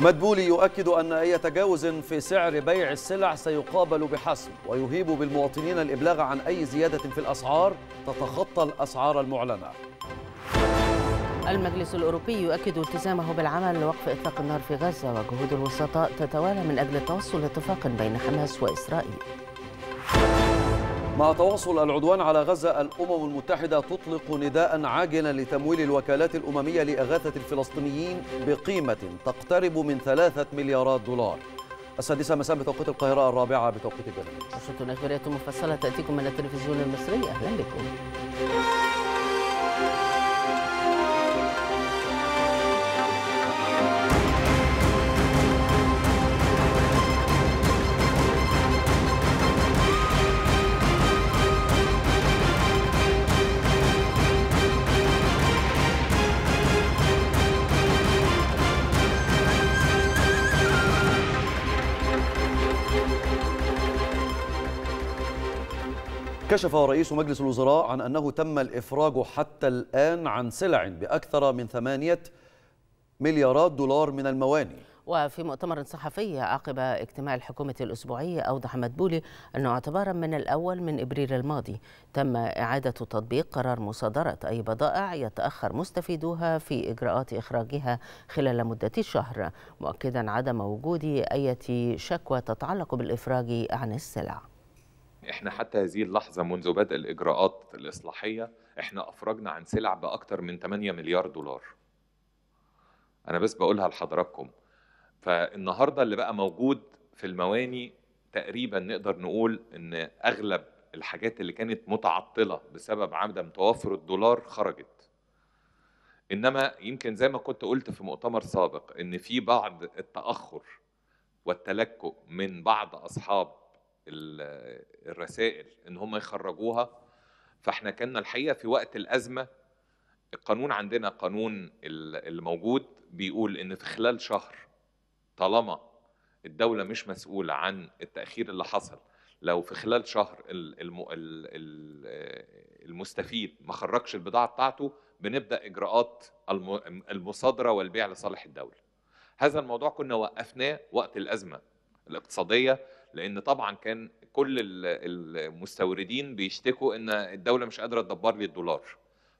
مدبولي يؤكد أن أي تجاوز في سعر بيع السلع سيقابل بحسم ويهيب بالمواطنين الإبلاغ عن أي زيادة في الأسعار تتخطى الأسعار المعلنة المجلس الأوروبي يؤكد التزامه بالعمل لوقف إطلاق النار في غزة وجهود الوسطاء تتوالى من أجل توصل لاتفاق بين حماس وإسرائيل مع تواصل العدوان على غزة الأمم المتحدة تطلق نداء عاجلا لتمويل الوكالات الأممية لإغاثة الفلسطينيين بقيمة تقترب من ثلاثة مليارات دولار السادسة مساء بتوقيت القاهرة الرابعة بتوقيت الجنوب أشرطة الأخبارية مفصلة تأتيكم من التلفزيون المصري أهلا بكم كشف رئيس مجلس الوزراء عن أنه تم الإفراج حتى الآن عن سلع بأكثر من ثمانية مليارات دولار من المواني وفي مؤتمر صحفي عقب اجتماع الحكومة الأسبوعي أوضح مدبولي أنه اعتبارا من الأول من إبريل الماضي تم إعادة تطبيق قرار مصادرة أي بضائع يتأخر مستفيدوها في إجراءات إخراجها خلال مدة الشهر مؤكدا عدم وجود أي شكوى تتعلق بالإفراج عن السلع احنا حتى هذه اللحظه منذ بدء الاجراءات الاصلاحيه احنا افرجنا عن سلع باكثر من 8 مليار دولار انا بس بقولها لحضراتكم فالنهارده اللي بقى موجود في المواني تقريبا نقدر نقول ان اغلب الحاجات اللي كانت متعطله بسبب عدم توافر الدولار خرجت انما يمكن زي ما كنت قلت في مؤتمر سابق ان في بعض التاخر والتلكؤ من بعض اصحاب الرسائل ان هم يخرجوها فاحنا كنا الحقيقه في وقت الازمه القانون عندنا قانون الموجود بيقول ان في خلال شهر طالما الدوله مش مسؤوله عن التاخير اللي حصل لو في خلال شهر المستفيد ما خرجش البضاعه بتاعته بنبدا اجراءات المصادره والبيع لصالح الدوله هذا الموضوع كنا وقفناه وقت الازمه الاقتصاديه لان طبعا كان كل المستوردين بيشتكوا ان الدوله مش قادره تدبر لي الدولار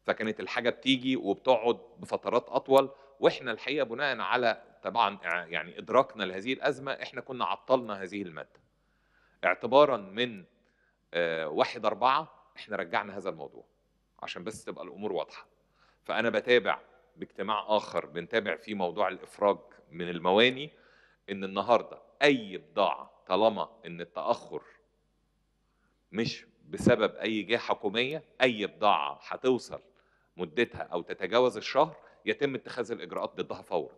فكانت الحاجه بتيجي وبتقعد بفترات اطول واحنا الحقيقه بناء على طبعا يعني ادراكنا لهذه الازمه احنا كنا عطلنا هذه الماده اعتبارا من آه، واحد أربعة احنا رجعنا هذا الموضوع عشان بس تبقى الامور واضحه فانا بتابع باجتماع اخر بنتابع فيه موضوع الافراج من المواني ان النهارده اي بضاعه طالما ان التاخر مش بسبب اي جهه حكوميه اي بضاعه هتوصل مدتها او تتجاوز الشهر يتم اتخاذ الاجراءات ضدها فورا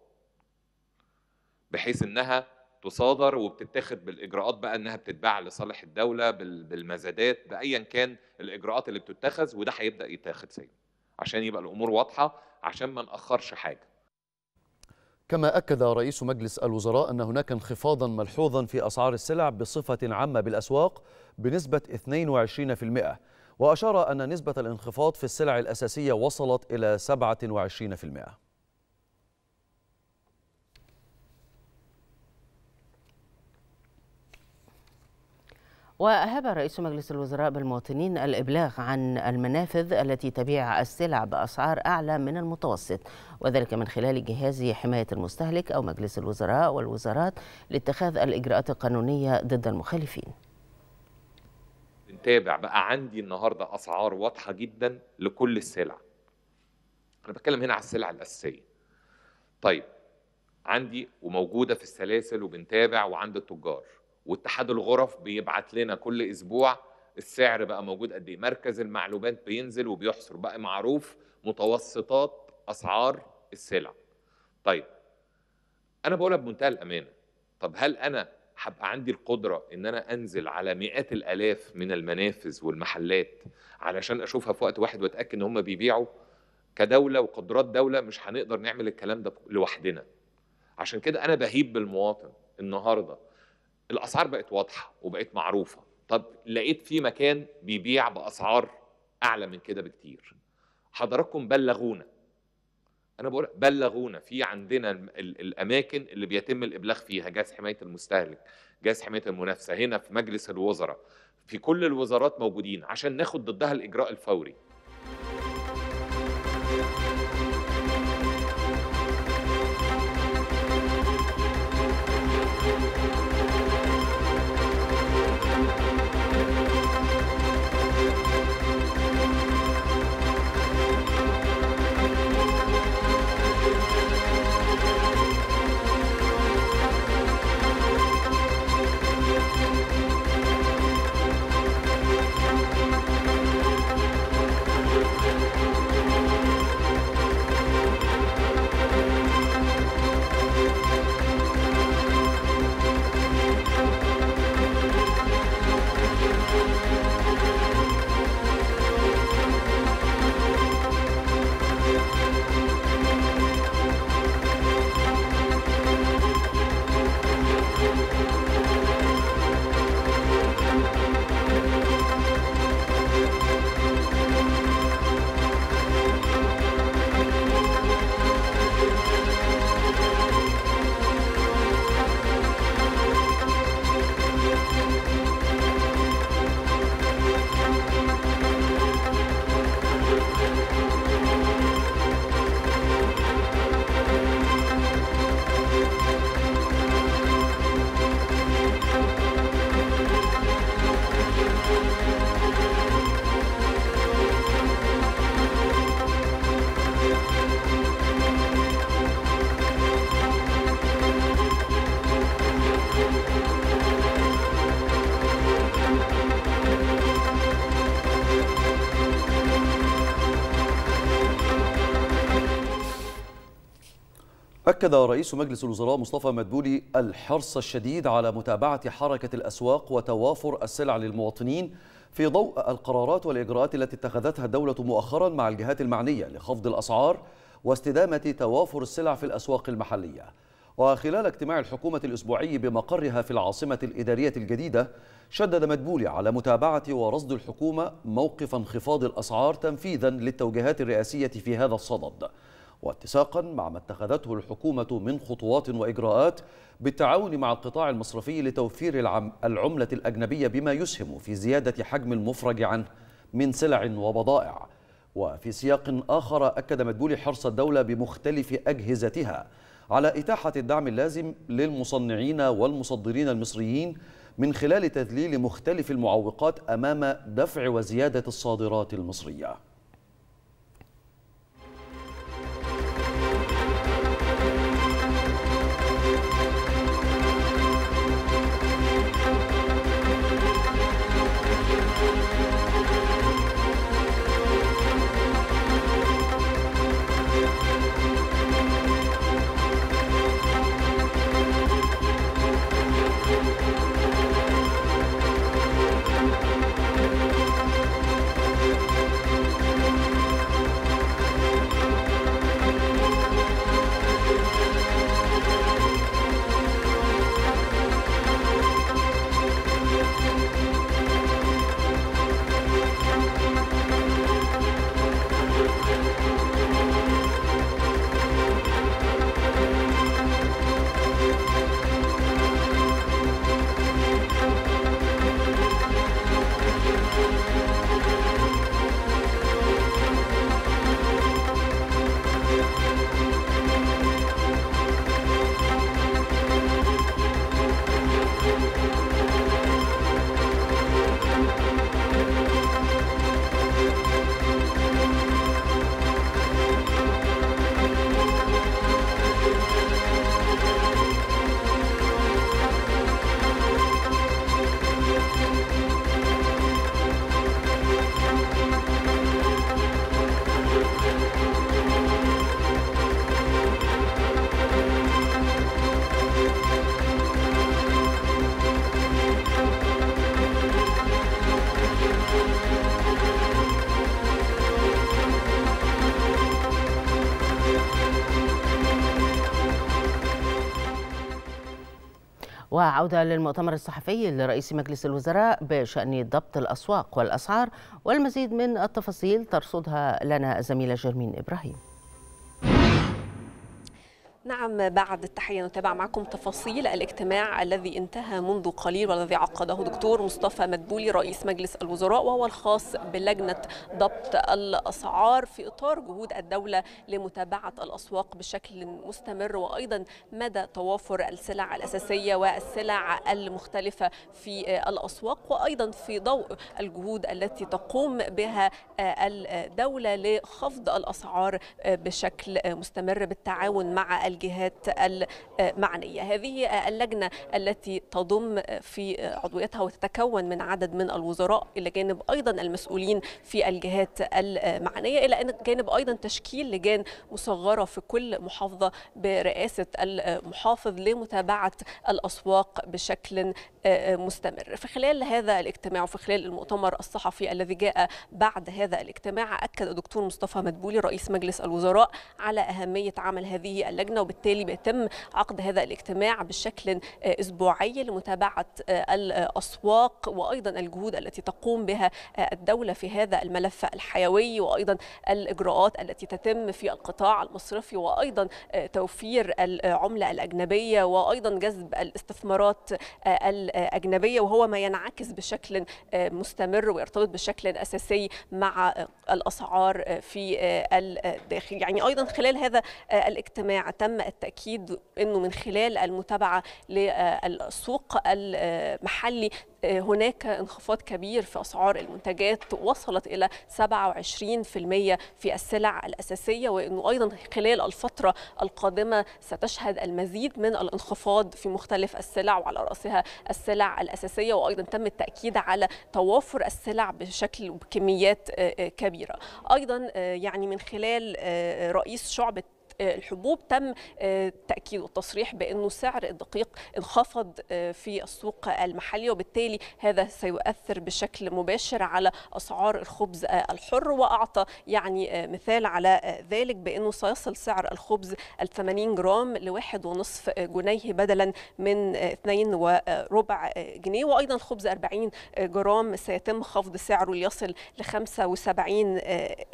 بحيث انها تصادر وبتتخذ بالاجراءات بقى انها بتتباع لصالح الدوله بالمزادات بايا كان الاجراءات اللي بتتخذ وده هيبدا يتاخد سيء عشان يبقى الامور واضحه عشان ما ناخرش حاجه كما أكد رئيس مجلس الوزراء أن هناك انخفاضا ملحوظا في أسعار السلع بصفة عامة بالأسواق بنسبة 22% وأشار أن نسبة الانخفاض في السلع الأساسية وصلت إلى 27% وأهاب رئيس مجلس الوزراء بالمواطنين الإبلاغ عن المنافذ التي تبيع السلع بأسعار أعلى من المتوسط وذلك من خلال جهاز حماية المستهلك أو مجلس الوزراء والوزارات لاتخاذ الإجراءات القانونية ضد المخالفين بنتابع بقى عندي النهاردة أسعار واضحة جدا لكل السلع أنا بتكلم هنا على السلع الأساسية طيب عندي وموجودة في السلاسل وبنتابع وعند التجار واتحاد الغرف بيبعت لنا كل اسبوع السعر بقى موجود قد ايه مركز المعلومات بينزل وبيحصر بقى معروف متوسطات اسعار السلع طيب انا بقولها بمنتهى الامانه طب هل انا هبقى عندي القدره ان انا انزل على مئات الالاف من المنافذ والمحلات علشان اشوفها في وقت واحد واتاكد ان هم بيبيعوا كدوله وقدرات دوله مش هنقدر نعمل الكلام ده لوحدنا عشان كده انا بهيب بالمواطن النهارده الاسعار بقت واضحه وبقت معروفه طب لقيت في مكان بيبيع باسعار اعلى من كده بكتير حضراتكم بلغونا انا بقول بلغونا في عندنا الاماكن اللي بيتم الابلاغ فيها جهاز حمايه المستهلك جهاز حمايه المنافسه هنا في مجلس الوزراء في كل الوزارات موجودين عشان ناخد ضدها الاجراء الفوري أكد رئيس مجلس الوزراء مصطفى مدبولي الحرص الشديد على متابعة حركة الأسواق وتوافر السلع للمواطنين في ضوء القرارات والإجراءات التي اتخذتها الدولة مؤخرا مع الجهات المعنية لخفض الأسعار واستدامة توافر السلع في الأسواق المحلية وخلال اجتماع الحكومة الأسبوعي بمقرها في العاصمة الإدارية الجديدة شدد مدبولي على متابعة ورصد الحكومة موقف انخفاض الأسعار تنفيذا للتوجيهات الرئاسية في هذا الصدد واتساقا مع ما اتخذته الحكومة من خطوات وإجراءات بالتعاون مع القطاع المصرفي لتوفير العملة الأجنبية بما يسهم في زيادة حجم المفرج عنه من سلع وبضائع وفي سياق آخر أكد مدبولي حرص الدولة بمختلف أجهزتها على إتاحة الدعم اللازم للمصنعين والمصدرين المصريين من خلال تذليل مختلف المعوقات أمام دفع وزيادة الصادرات المصرية وعودة للمؤتمر الصحفي لرئيس مجلس الوزراء بشأن ضبط الأسواق والأسعار والمزيد من التفاصيل ترصدها لنا الزميلة جرمين إبراهيم نعم بعد التحية نتابع معكم تفاصيل الاجتماع الذي انتهى منذ قليل والذي عقده دكتور مصطفى مدبولي رئيس مجلس الوزراء وهو الخاص بلجنة ضبط الأسعار في إطار جهود الدولة لمتابعة الأسواق بشكل مستمر وأيضا مدى توافر السلع الأساسية والسلع المختلفة في الأسواق وأيضا في ضوء الجهود التي تقوم بها الدولة لخفض الأسعار بشكل مستمر بالتعاون مع الجهات المعنية هذه اللجنة التي تضم في عضويتها وتتكون من عدد من الوزراء إلى جانب أيضا المسؤولين في الجهات المعنية إلى أن جانب أيضا تشكيل لجان مصغرة في كل محافظة برئاسة المحافظ لمتابعة الأسواق بشكل مستمر في خلال هذا الاجتماع وفي خلال المؤتمر الصحفي الذي جاء بعد هذا الاجتماع أكد الدكتور مصطفى مدبولي رئيس مجلس الوزراء على أهمية عمل هذه اللجنة السنه وبالتالي بيتم عقد هذا الاجتماع بشكل اسبوعي لمتابعه الاسواق وايضا الجهود التي تقوم بها الدوله في هذا الملف الحيوي وايضا الاجراءات التي تتم في القطاع المصرفي وايضا توفير العمله الاجنبيه وايضا جذب الاستثمارات الاجنبيه وهو ما ينعكس بشكل مستمر ويرتبط بشكل اساسي مع الاسعار في الداخل يعني ايضا خلال هذا الاجتماع تم تم التأكيد أنه من خلال المتابعة للسوق المحلي آه، هناك انخفاض كبير في أسعار المنتجات وصلت إلى 27% في السلع الأساسية وأنه أيضا خلال الفترة القادمة ستشهد المزيد من الانخفاض في مختلف السلع وعلى رأسها السلع الأساسية وأيضا تم التأكيد على توافر السلع بشكل وبكميات آه، آه، كبيرة أيضا يعني من خلال رئيس شعبة آه، الحبوب تم آه، تاكيد والتصريح بانه سعر الدقيق انخفض آه، في السوق المحلي وبالتالي هذا سيؤثر بشكل مباشر على اسعار الخبز الحر واعطى يعني مثال على ذلك بانه سيصل سعر الخبز ال 80 جرام لواحد ونصف جنيه بدلا من اثنين وربع جنيه وايضا الخبز 40 جرام سيتم خفض سعره ليصل ل 75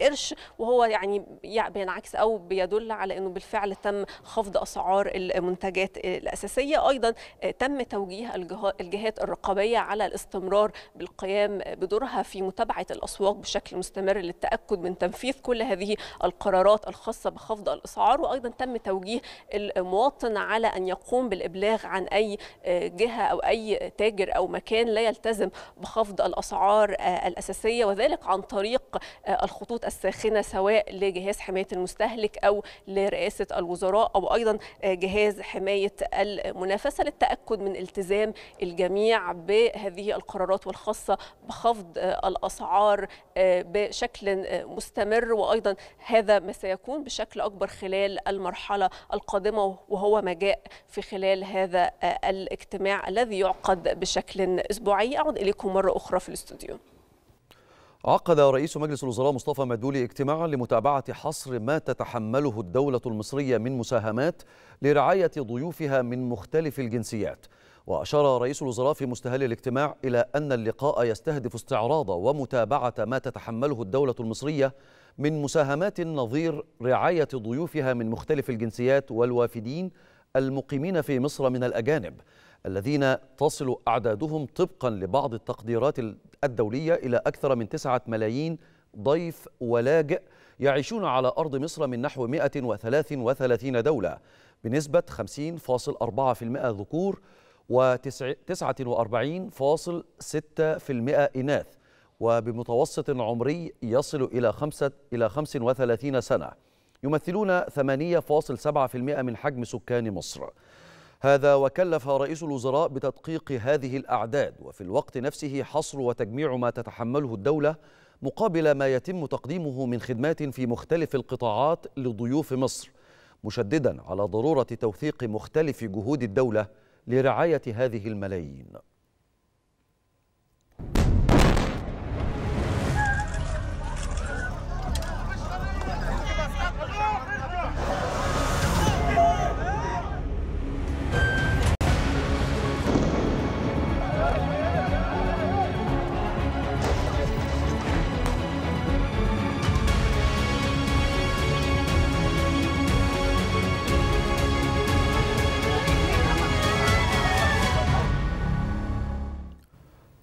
قرش وهو يعني بينعكس او بيدل على لانه بالفعل تم خفض اسعار المنتجات الاساسيه ايضا آه، تم توجيه الجهات الرقابيه على الاستمرار بالقيام بدورها في متابعه الاسواق بشكل مستمر للتاكد من تنفيذ كل هذه القرارات الخاصه بخفض الاسعار وايضا تم توجيه المواطن على ان يقوم بالابلاغ عن اي آه، جهه او اي تاجر او مكان لا يلتزم بخفض الاسعار آه، الاساسيه وذلك عن طريق الخطوط الساخنه سواء لجهاز حمايه المستهلك او ل رئاسة الوزراء أو أيضا آه، جهاز حماية المنافسة للتأكد من التزام الجميع بهذه القرارات والخاصة بخفض آه، الأسعار آه، بشكل مستمر وأيضا هذا ما سيكون بشكل أكبر خلال المرحلة القادمة وهو ما جاء في خلال هذا الاجتماع الذي يعقد بشكل أسبوعي أعود إليكم مرة أخرى في الاستوديو عقد رئيس مجلس الوزراء مصطفى مدولي اجتماعا لمتابعة حصر ما تتحمله الدولة المصرية من مساهمات لرعاية ضيوفها من مختلف الجنسيات وأشار رئيس الوزراء في مستهل الاجتماع إلى أن اللقاء يستهدف استعراض ومتابعة ما تتحمله الدولة المصرية من مساهمات نظير رعاية ضيوفها من مختلف الجنسيات والوافدين المقيمين في مصر من الأجانب الذين تصل أعدادهم طبقا لبعض التقديرات الدولية إلى أكثر من تسعة ملايين ضيف ولاجئ يعيشون على أرض مصر من نحو 133 دولة بنسبة 50.4% ذكور و49.6% إناث وبمتوسط عمري يصل إلى خمسة إلى 35 سنة يمثلون 8.7% من حجم سكان مصر هذا وكلف رئيس الوزراء بتدقيق هذه الأعداد وفي الوقت نفسه حصر وتجميع ما تتحمله الدولة مقابل ما يتم تقديمه من خدمات في مختلف القطاعات لضيوف مصر مشددا على ضرورة توثيق مختلف جهود الدولة لرعاية هذه الملايين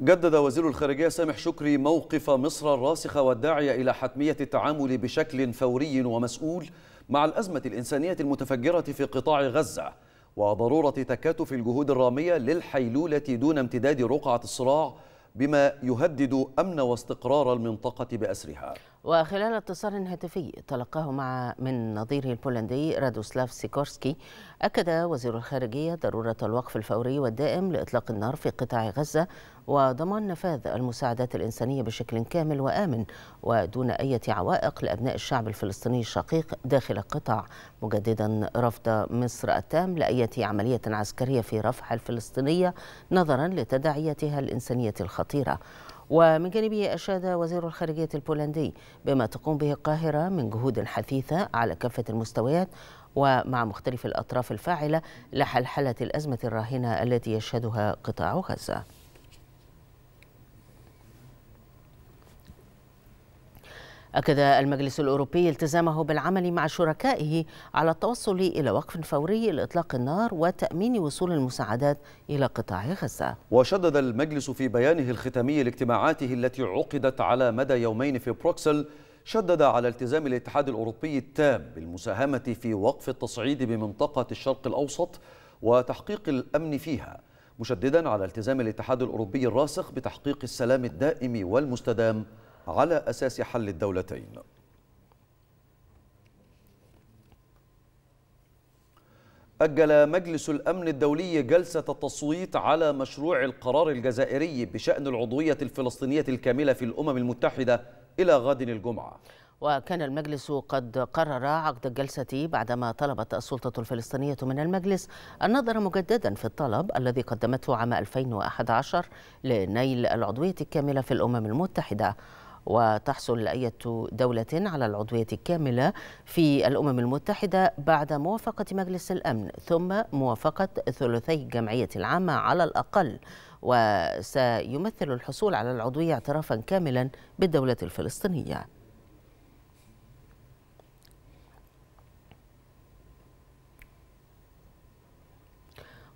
جدد وزير الخارجية سامح شكري موقف مصر الراسخة والداعية إلى حتمية التعامل بشكل فوري ومسؤول مع الأزمة الإنسانية المتفجرة في قطاع غزة وضرورة تكاتف الجهود الرامية للحيلولة دون امتداد رقعة الصراع بما يهدد أمن واستقرار المنطقة بأسرها وخلال اتصال هاتفي تلقاه مع من نظيره البولندي رادوسلاف سيكورسكي أكد وزير الخارجية ضرورة الوقف الفوري والدائم لإطلاق النار في قطاع غزة وضمان نفاذ المساعدات الإنسانية بشكل كامل وآمن ودون أي عوائق لأبناء الشعب الفلسطيني الشقيق داخل القطاع مجددا رفض مصر التام لاي عملية عسكرية في رفح الفلسطينية نظرا لتداعياتها الإنسانية الخطيرة ومن جانبه أشاد وزير الخارجية البولندي بما تقوم به القاهرة من جهود حثيثة على كافة المستويات ومع مختلف الأطراف الفاعلة لحلحلة الأزمة الراهنة التي يشهدها قطاع غزة أكد المجلس الأوروبي التزامه بالعمل مع شركائه على التوصل إلى وقف فوري لإطلاق النار وتأمين وصول المساعدات إلى قطاع غزة وشدد المجلس في بيانه الختامي لاجتماعاته التي عقدت على مدى يومين في بروكسل شدد على التزام الاتحاد الأوروبي التام بالمساهمة في وقف التصعيد بمنطقة الشرق الأوسط وتحقيق الأمن فيها مشددا على التزام الاتحاد الأوروبي الراسخ بتحقيق السلام الدائم والمستدام على أساس حل الدولتين أجل مجلس الأمن الدولي جلسة التصويت على مشروع القرار الجزائري بشأن العضوية الفلسطينية الكاملة في الأمم المتحدة إلى غد الجمعة وكان المجلس قد قرر عقد الجلسة بعدما طلبت السلطة الفلسطينية من المجلس النظر مجددا في الطلب الذي قدمته عام 2011 لنيل العضوية الكاملة في الأمم المتحدة وتحصل أي دولة على العضوية الكاملة في الأمم المتحدة بعد موافقة مجلس الأمن ثم موافقة ثلثي الجمعية العامة على الأقل وسيمثل الحصول على العضوية اعترافا كاملا بالدولة الفلسطينية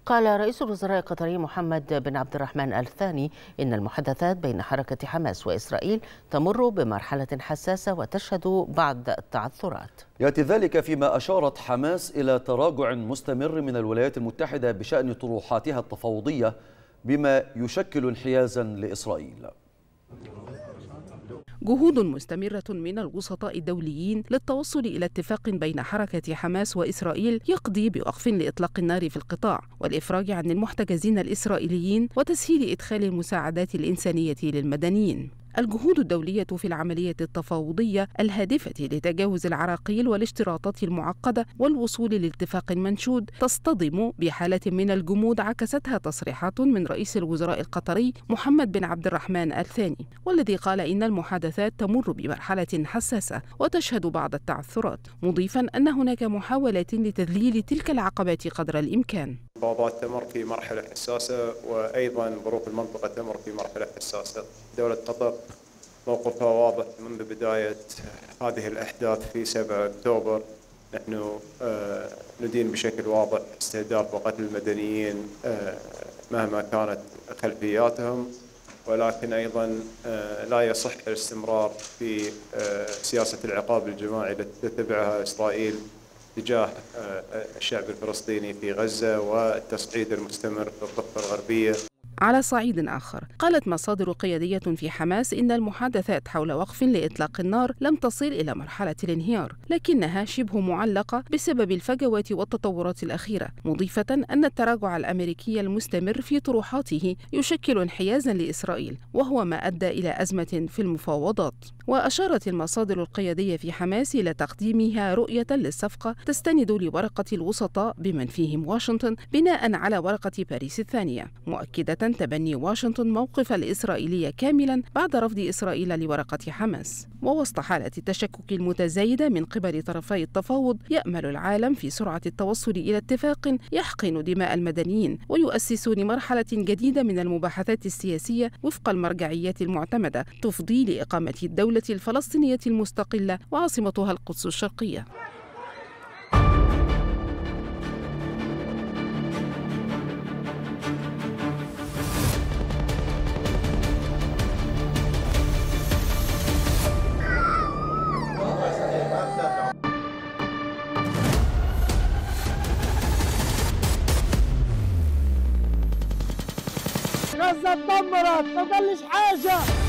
قال رئيس الوزراء القطري محمد بن عبد الرحمن آل ثاني إن المحادثات بين حركة حماس وإسرائيل تمر بمرحلة حساسة وتشهد بعض التعثرات يأتي ذلك فيما أشارت حماس إلى تراجع مستمر من الولايات المتحدة بشأن طروحاتها التفاوضية بما يشكل انحيازا لإسرائيل جهود مستمرة من الوسطاء الدوليين للتوصل إلى اتفاق بين حركة حماس وإسرائيل يقضي بوقف لإطلاق النار في القطاع والإفراج عن المحتجزين الإسرائيليين وتسهيل إدخال المساعدات الإنسانية للمدنيين الجهود الدولية في العملية التفاوضية الهادفة لتجاوز العراقيل والاشتراطات المعقدة والوصول لاتفاق منشود تصطدم بحالة من الجمود عكستها تصريحات من رئيس الوزراء القطري محمد بن عبد الرحمن الثاني والذي قال إن المحادثات تمر بمرحلة حساسة وتشهد بعض التعثرات مضيفا أن هناك محاولات لتذليل تلك العقبات قدر الإمكان المفاوضات تمر في مرحلة حساسة وأيضا ظروف المنطقة تمر في مرحلة حساسة دولة قطر موقفها واضح منذ بداية هذه الأحداث في 7 أكتوبر نحن آه، ندين بشكل واضح استهداف وقتل المدنيين آه، مهما كانت خلفياتهم ولكن ايضا آه، لا يصح الاستمرار في سياسه العقاب الجماعي التي تتبعها اسرائيل تجاه الشعب الفلسطيني في غزه والتصعيد المستمر في الضفه الغربيه على صعيد آخر قالت مصادر قيادية في حماس إن المحادثات حول وقف لإطلاق النار لم تصل إلى مرحلة الانهيار لكنها شبه معلقة بسبب الفجوات والتطورات الأخيرة مضيفة أن التراجع الأمريكي المستمر في طروحاته يشكل انحيازا لإسرائيل وهو ما أدى إلى أزمة في المفاوضات وأشارت المصادر القيادية في حماس إلى تقديمها رؤية للصفقة تستند لورقة الوسطاء بمن فيهم واشنطن بناء على ورقة باريس الثانية مؤكدة تبني واشنطن موقف الإسرائيلية كاملا بعد رفض إسرائيل لورقة حماس ووسط حالة التشكك المتزايدة من قبل طرفي التفاوض يأمل العالم في سرعة التوصل إلى اتفاق يحقن دماء المدنيين ويؤسس لمرحلة جديدة من المباحثات السياسية وفق المرجعيات المعتمدة تفضي لإقامة الدولة الدولة الفلسطينية المستقلة وعاصمتها القدس الشرقية غزة اتدمرت ما بلش حاجة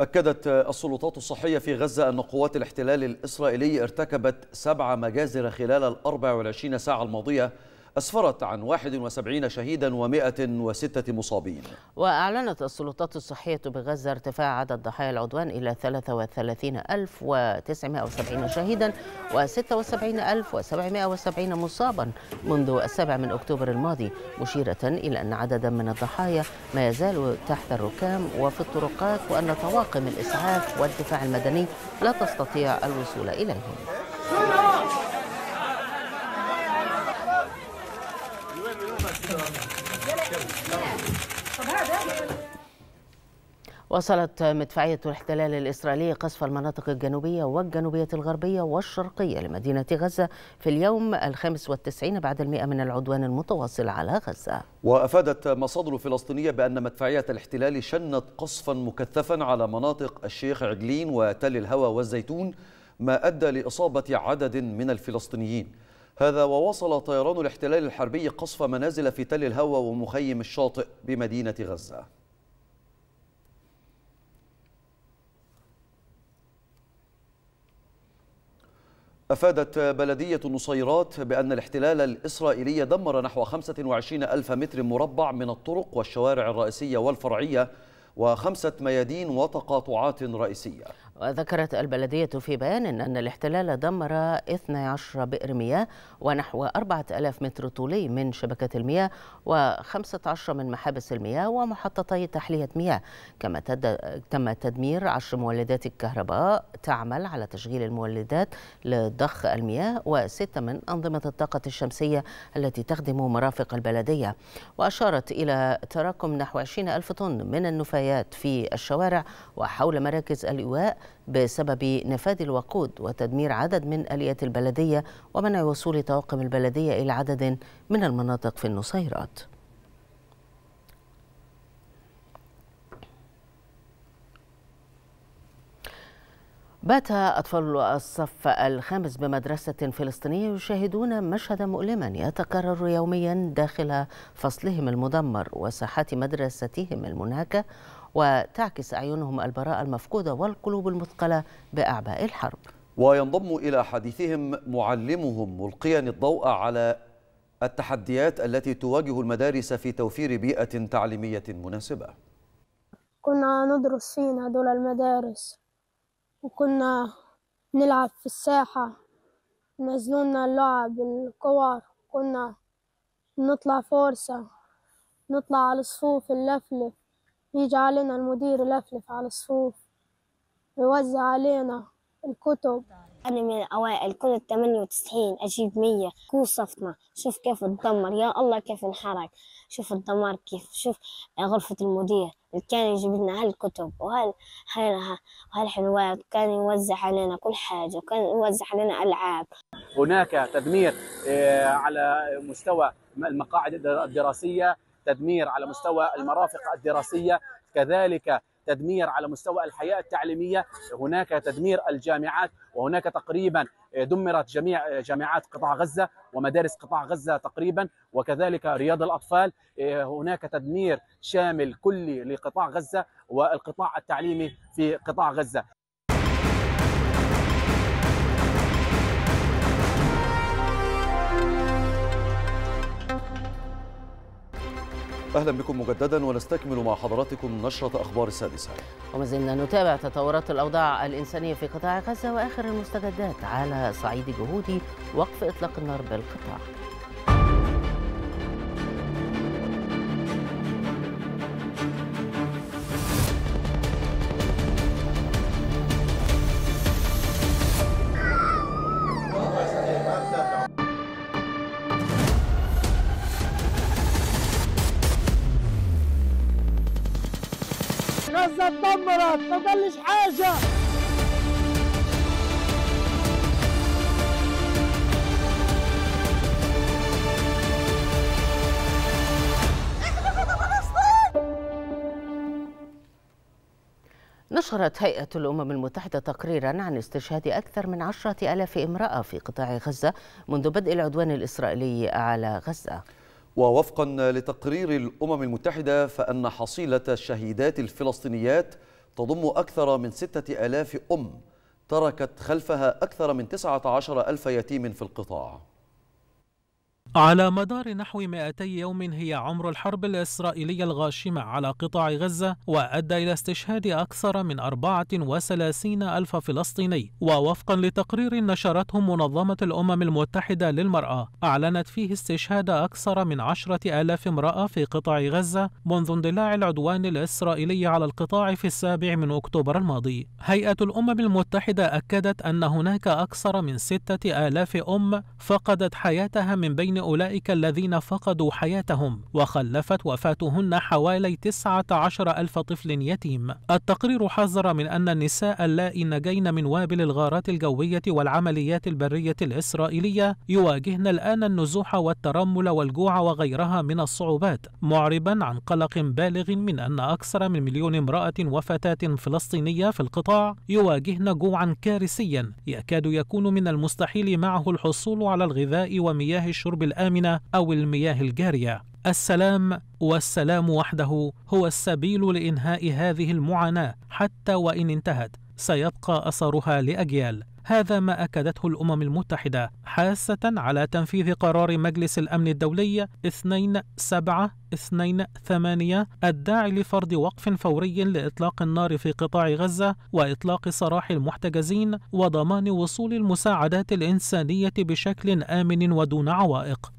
أكدت السلطات الصحية في غزة أن قوات الاحتلال الإسرائيلي ارتكبت سبع مجازر خلال الأربع 24 ساعة الماضية أسفرت عن 71 شهيدا و106 مصابين وأعلنت السلطات الصحية بغزة ارتفاع عدد ضحايا العدوان إلى 33970 شهيدا و76770 مصابا منذ السابع من أكتوبر الماضي مشيرة إلى أن عددا من الضحايا ما يزال تحت الركام وفي الطرقات وأن طواقم الإسعاف والدفاع المدني لا تستطيع الوصول إليهم وصلت مدفعية الاحتلال الإسرائيلي قصف المناطق الجنوبية والجنوبية الغربية والشرقية لمدينة غزة في اليوم الخامس والتسعين بعد المئة من العدوان المتواصل على غزة وأفادت مصادر فلسطينية بأن مدفعية الاحتلال شنت قصفا مكثفا على مناطق الشيخ عجلين وتل الهوى والزيتون ما أدى لإصابة عدد من الفلسطينيين هذا وواصل طيران الاحتلال الحربي قصف منازل في تل الهوى ومخيم الشاطئ بمدينة غزة أفادت بلدية النصيرات بأن الاحتلال الإسرائيلي دمر نحو 25 ألف متر مربع من الطرق والشوارع الرئيسية والفرعية وخمسة ميادين وتقاطعات رئيسية وذكرت البلدية في بيان إن, أن الاحتلال دمر 12 بئر مياه ونحو 4000 متر طولي من شبكة المياه و15 من محابس المياه ومحطتي تحلية مياه كما تد... تم تدمير 10 مولدات الكهرباء تعمل على تشغيل المولدات لضخ المياه وستة من أنظمة الطاقة الشمسية التي تخدم مرافق البلدية وأشارت إلى تراكم نحو 20 ألف طن من النفايات في الشوارع وحول مراكز الإيواء بسبب نفاذ الوقود وتدمير عدد من اليات البلديه ومنع وصول طواقم البلديه الى عدد من المناطق في النصيرات بات أطفال الصف الخامس بمدرسة فلسطينية يشاهدون مشهدا مؤلما يتكرر يوميا داخل فصلهم المدمر وساحات مدرستهم المنهكة وتعكس أعينهم البراءة المفقودة والقلوب المثقلة بأعباء الحرب وينضم إلى حديثهم معلمهم ملقيا الضوء على التحديات التي تواجه المدارس في توفير بيئة تعليمية مناسبة كنا ندرس فينا دول المدارس وكنا نلعب في الساحة نزلونا اللعب الكور كنا نطلع فرصة نطلع على الصفوف اللفلف يجي علينا المدير يلفلف على الصفوف ويوزع علينا الكتب أنا من الأوائل كنت وتسعين أجيب مية كل صفنا شوف كيف تدمر يا الله كيف انحرق شوف الدمار كيف شوف غرفة المدير اللي كان يجيب لنا هالكتب وهال هالحلوات وكان يوزع علينا كل حاجة وكان يوزع علينا ألعاب هناك تدمير آه، على مستوى المقاعد الدراسية تدمير على مستوى المرافق الدراسية كذلك تدمير على مستوى الحياة التعليمية هناك تدمير الجامعات وهناك تقريبا دمرت جميع جامعات قطاع غزة ومدارس قطاع غزة تقريبا وكذلك رياض الأطفال هناك تدمير شامل كلي لقطاع غزة والقطاع التعليمي في قطاع غزة أهلا بكم مجددا ونستكمل مع حضراتكم نشرة أخبار السادسة وما زلنا نتابع تطورات الأوضاع الإنسانية في قطاع غزة وآخر المستجدات على صعيد جهود وقف إطلاق النار بالقطاع ما ضلش حاجه نشرت هيئة الأمم المتحدة تقريرا عن استشهاد أكثر من عشرة ألاف امرأة في قطاع غزة منذ بدء العدوان الإسرائيلي على غزة ووفقا لتقرير الأمم المتحدة فأن حصيلة الشهيدات الفلسطينيات تضم أكثر من ستة ألاف أم تركت خلفها أكثر من 19 ألف يتيم في القطاع على مدار نحو 200 يوم هي عمر الحرب الإسرائيلية الغاشمة على قطاع غزة وأدى إلى استشهاد أكثر من 34 ألف فلسطيني ووفقا لتقرير نشرته منظمة الأمم المتحدة للمرأة أعلنت فيه استشهاد أكثر من 10 ألاف امرأة في قطاع غزة منذ اندلاع العدوان الإسرائيلي على القطاع في السابع من أكتوبر الماضي هيئة الأمم المتحدة أكدت أن هناك أكثر من 6 ألاف أم فقدت حياتها من بين أولئك الذين فقدوا حياتهم وخلفت وفاتهن حوالي 19 ألف طفل يتيم التقرير حذر من أن النساء اللائي نجين من وابل الغارات الجوية والعمليات البرية الإسرائيلية يواجهن الآن النزوح والترمل والجوع وغيرها من الصعوبات معربا عن قلق بالغ من أن أكثر من مليون امرأة وفتاة فلسطينية في القطاع يواجهن جوعا كارثيا يكاد يكون من المستحيل معه الحصول على الغذاء ومياه الشرب الآمنة أو المياه الجارية السلام والسلام وحده هو السبيل لإنهاء هذه المعاناة حتى وإن انتهت سيبقى أثرها لأجيال هذا ما أكدته الأمم المتحدة حاسة على تنفيذ قرار مجلس الأمن الدولي 2728 الداعي لفرض وقف فوري لإطلاق النار في قطاع غزة وإطلاق سراح المحتجزين وضمان وصول المساعدات الإنسانية بشكل آمن ودون عوائق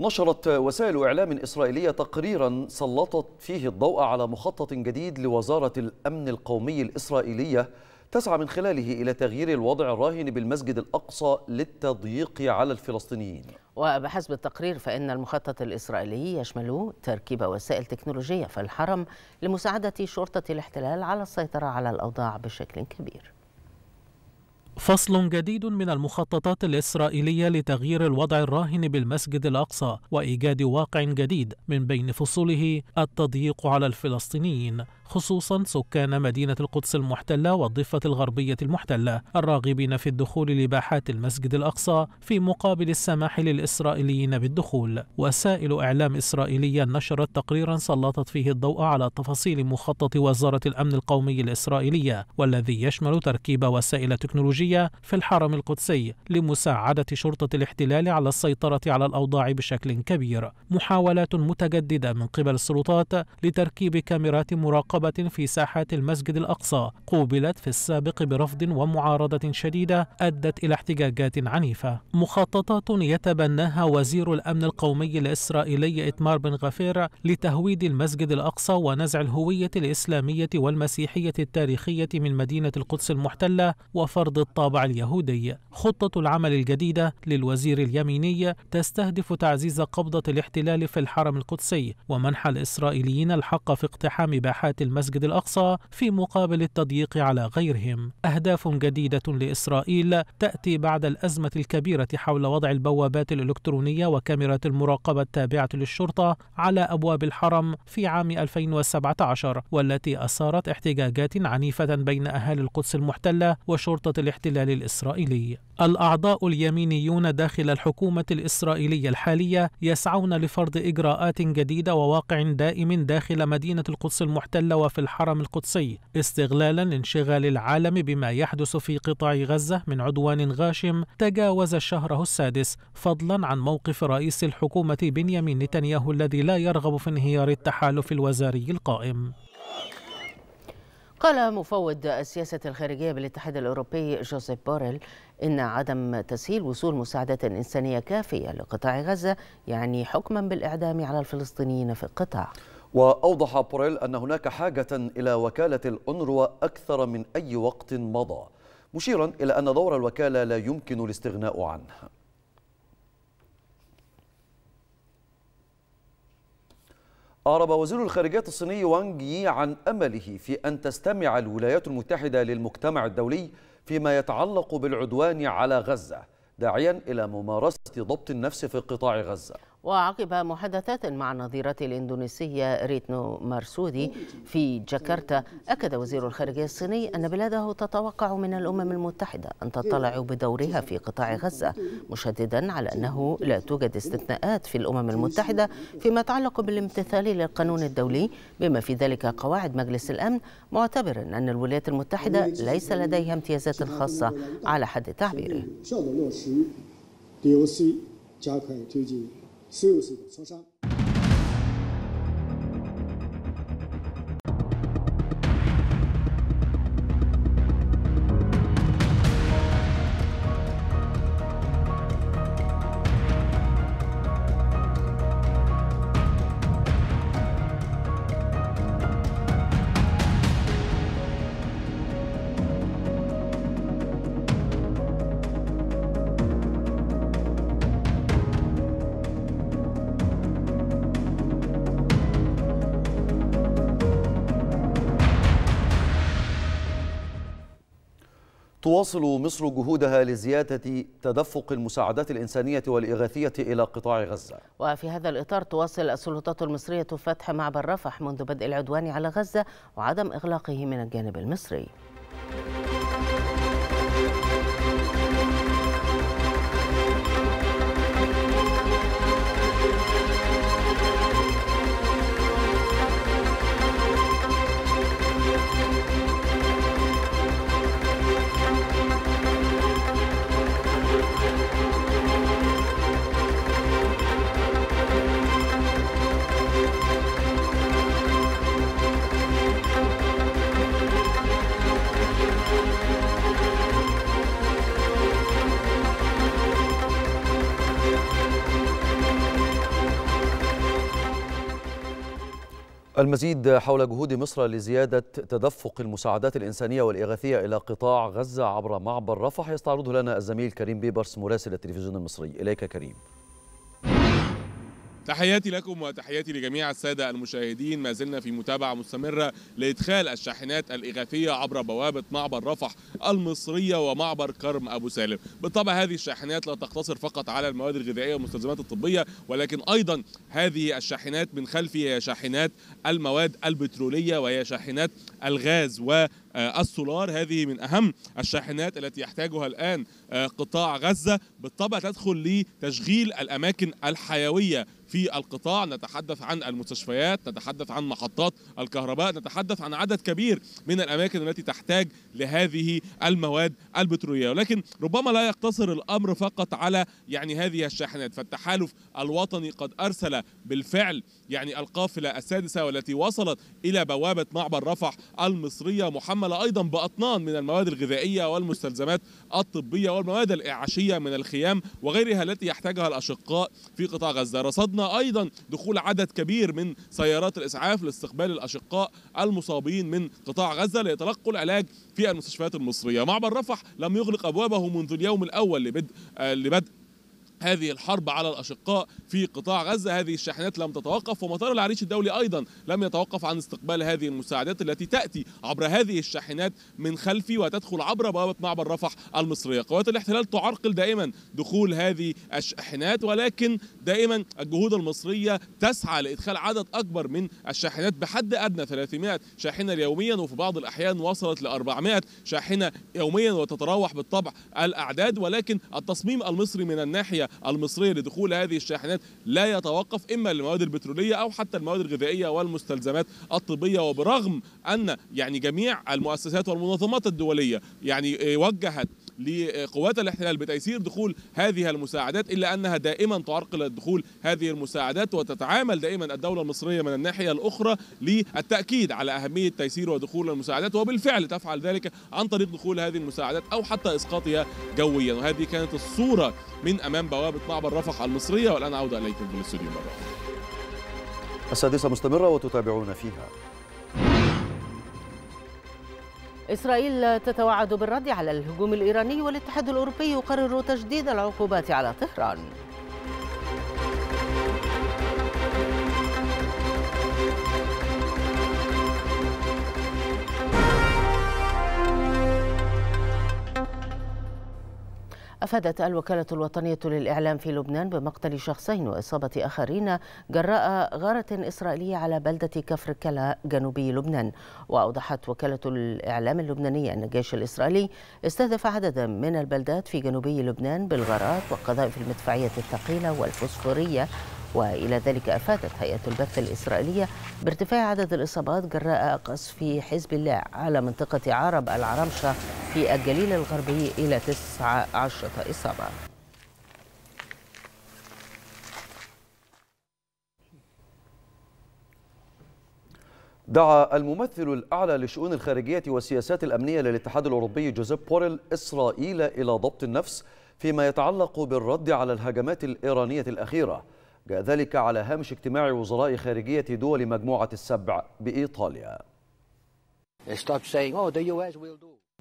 نشرت وسائل إعلام إسرائيلية تقريرا سلطت فيه الضوء على مخطط جديد لوزارة الأمن القومي الإسرائيلية تسعى من خلاله إلى تغيير الوضع الراهن بالمسجد الأقصى للتضييق على الفلسطينيين وبحسب التقرير فإن المخطط الإسرائيلي يشمل تركيب وسائل تكنولوجية في الحرم لمساعدة شرطة الاحتلال على السيطرة على الأوضاع بشكل كبير فصل جديد من المخططات الإسرائيلية لتغيير الوضع الراهن بالمسجد الأقصى وإيجاد واقع جديد من بين فصوله التضييق على الفلسطينيين خصوصا سكان مدينة القدس المحتلة والضفة الغربية المحتلة الراغبين في الدخول لباحات المسجد الأقصى في مقابل السماح للإسرائيليين بالدخول وسائل إعلام إسرائيلية نشرت تقريرا سلطت فيه الضوء على تفاصيل مخطط وزارة الأمن القومي الإسرائيلية والذي يشمل تركيب وسائل تكنولوجية في الحرم القدسي لمساعدة شرطة الاحتلال على السيطرة على الأوضاع بشكل كبير محاولات متجددة من قبل السلطات لتركيب كاميرات مراقبة رقبة في ساحات المسجد الأقصى قوبلت في السابق برفض ومعارضة شديدة أدت إلى احتجاجات عنيفة مخططات يتبناها وزير الأمن القومي الإسرائيلي إتمار بن غفير لتهويد المسجد الأقصى ونزع الهوية الإسلامية والمسيحية التاريخية من مدينة القدس المحتلة وفرض الطابع اليهودي خطة العمل الجديدة للوزير اليميني تستهدف تعزيز قبضة الاحتلال في الحرم القدسي ومنح الإسرائيليين الحق في اقتحام باحات المسجد الأقصى في مقابل التضييق على غيرهم أهداف جديدة لإسرائيل تأتي بعد الأزمة الكبيرة حول وضع البوابات الإلكترونية وكاميرات المراقبة التابعة للشرطة على أبواب الحرم في عام 2017 والتي أثارت احتجاجات عنيفة بين أهالي القدس المحتلة وشرطة الاحتلال الإسرائيلي الأعضاء اليمينيون داخل الحكومة الإسرائيلية الحالية يسعون لفرض إجراءات جديدة وواقع دائم داخل مدينة القدس المحتلة في الحرم القدسي استغلالا لانشغال العالم بما يحدث في قطاع غزة من عدوان غاشم تجاوز شهره السادس فضلا عن موقف رئيس الحكومة بنيامين نتنياهو الذي لا يرغب في انهيار التحالف الوزاري القائم قال مفوض السياسة الخارجية بالاتحاد الأوروبي جوزيف بوريل إن عدم تسهيل وصول مساعدات إنسانية كافية لقطاع غزة يعني حكما بالإعدام على الفلسطينيين في القطاع وأوضح بوريل أن هناك حاجة إلى وكالة الأنروا أكثر من أي وقت مضى مشيرا إلى أن دور الوكالة لا يمكن الاستغناء عنه أعرب وزير الخارجية الصيني وانغ يي عن أمله في أن تستمع الولايات المتحدة للمجتمع الدولي فيما يتعلق بالعدوان على غزة داعيا إلى ممارسة ضبط النفس في قطاع غزة وعقب محادثات مع النظيرة الإندونيسية ريتنو مارسودي في جاكرتا أكد وزير الخارجية الصيني أن بلاده تتوقع من الأمم المتحدة أن تطلع بدورها في قطاع غزة مشددا على أنه لا توجد استثناءات في الأمم المتحدة فيما يتعلق بالامتثال للقانون الدولي بما في ذلك قواعد مجلس الأمن معتبرا أن الولايات المتحدة ليس لديها امتيازات خاصة على حد تعبيره. 四的磋商。تواصل مصر جهودها لزيادة تدفق المساعدات الإنسانية والإغاثية إلى قطاع غزة وفي هذا الإطار تواصل السلطات المصرية فتح معبر رفح منذ بدء العدوان على غزة وعدم إغلاقه من الجانب المصري المزيد حول جهود مصر لزيادة تدفق المساعدات الإنسانية والإغاثية إلى قطاع غزة عبر معبر رفح يستعرضه لنا الزميل كريم بيبرس مراسل التلفزيون المصري إليك كريم تحياتي لكم وتحياتي لجميع السادة المشاهدين ما زلنا في متابعة مستمرة لإدخال الشاحنات الإغاثية عبر بوابة معبر رفح المصرية ومعبر كرم أبو سالم بالطبع هذه الشاحنات لا تقتصر فقط على المواد الغذائية والمستلزمات الطبية ولكن أيضا هذه الشاحنات من خلفها شاحنات المواد البترولية وهي شاحنات الغاز و السولار هذه من أهم الشاحنات التي يحتاجها الآن آه، قطاع غزة بالطبع تدخل لتشغيل الأماكن الحيوية في القطاع نتحدث عن المستشفيات نتحدث عن محطات الكهرباء نتحدث عن عدد كبير من الأماكن التي تحتاج لهذه المواد البترولية ولكن ربما لا يقتصر الأمر فقط على يعني هذه الشاحنات فالتحالف الوطني قد أرسل بالفعل يعني القافلة السادسة والتي وصلت إلى بوابة معبر رفح المصرية محملة أيضا بأطنان من المواد الغذائية والمستلزمات الطبية والمواد الإعاشية من الخيام وغيرها التي يحتاجها الأشقاء في قطاع غزة رصدنا ايضا دخول عدد كبير من سيارات الاسعاف لاستقبال الاشقاء المصابين من قطاع غزه ليتلقوا العلاج في المستشفيات المصريه معبر رفح لم يغلق ابوابه منذ اليوم الاول لبدء هذه الحرب على الأشقاء في قطاع غزة هذه الشاحنات لم تتوقف ومطار العريش الدولي أيضا لم يتوقف عن استقبال هذه المساعدات التي تأتي عبر هذه الشاحنات من خلفي وتدخل عبر بوابة معبر رفح المصرية قوات الاحتلال تعرقل دائما دخول هذه الشاحنات ولكن دائما الجهود المصرية تسعى لإدخال عدد أكبر من الشاحنات بحد أدنى 300 شاحنة يوميا وفي بعض الأحيان وصلت ل 400 شاحنة يوميا وتتراوح بالطبع الأعداد ولكن التصميم المصري من الناحية المصرية لدخول هذه الشاحنات لا يتوقف إما للمواد البترولية أو حتى المواد الغذائية والمستلزمات الطبية وبرغم أن يعني جميع المؤسسات والمنظمات الدولية يعني آه، وجهت لقوات الاحتلال بتيسير دخول هذه المساعدات إلا أنها دائما تعرقل دخول هذه المساعدات وتتعامل دائما الدولة المصرية من الناحية الأخرى للتأكيد على أهمية تيسير ودخول المساعدات وبالفعل تفعل ذلك عن طريق دخول هذه المساعدات أو حتى إسقاطها جويا وهذه كانت الصورة من أمام بوابة معبر رفح المصرية والآن أعود إليكم بالاستوديو مرة السادسة مستمرة وتتابعون فيها إسرائيل تتوعد بالرد على الهجوم الإيراني والاتحاد الأوروبي يقرر تشديد العقوبات على طهران أفادت الوكالة الوطنية للإعلام في لبنان بمقتل شخصين وإصابة آخرين جراء غارة إسرائيلية على بلدة كفر كلا جنوبي لبنان وأوضحت وكالة الإعلام اللبنانية أن الجيش الإسرائيلي استهدف عددا من البلدات في جنوبي لبنان بالغارات والقذائف المدفعية الثقيلة والفوسفورية وإلى ذلك أفادت هيئة البث الإسرائيلية بارتفاع عدد الإصابات جراء قصف حزب الله على منطقة عرب العرمشة في الجليل الغربي إلى 19 إصابة دعا الممثل الأعلى لشؤون الخارجية والسياسات الأمنية للاتحاد الأوروبي جوزيف بوريل إسرائيل إلى ضبط النفس فيما يتعلق بالرد على الهجمات الإيرانية الأخيرة جاء ذلك على هامش اجتماع وزراء خارجية دول مجموعة السبع بإيطاليا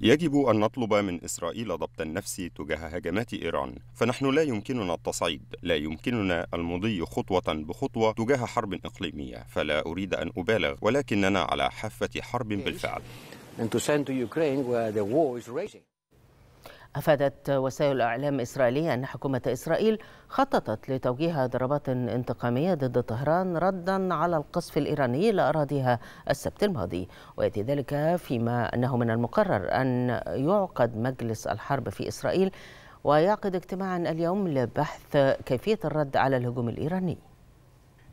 يجب أن نطلب من إسرائيل ضبط النفس تجاه هجمات إيران فنحن لا يمكننا التصعيد لا يمكننا المضي خطوة بخطوة تجاه حرب إقليمية فلا أريد أن أبالغ ولكننا على حافة حرب بالفعل أفادت وسائل الإعلام الإسرائيلية أن حكومة إسرائيل خططت لتوجيه ضربات انتقامية ضد طهران ردا على القصف الإيراني لأراضيها السبت الماضي ويأتي ذلك فيما أنه من المقرر أن يعقد مجلس الحرب في إسرائيل ويعقد اجتماعا اليوم لبحث كيفية الرد على الهجوم الإيراني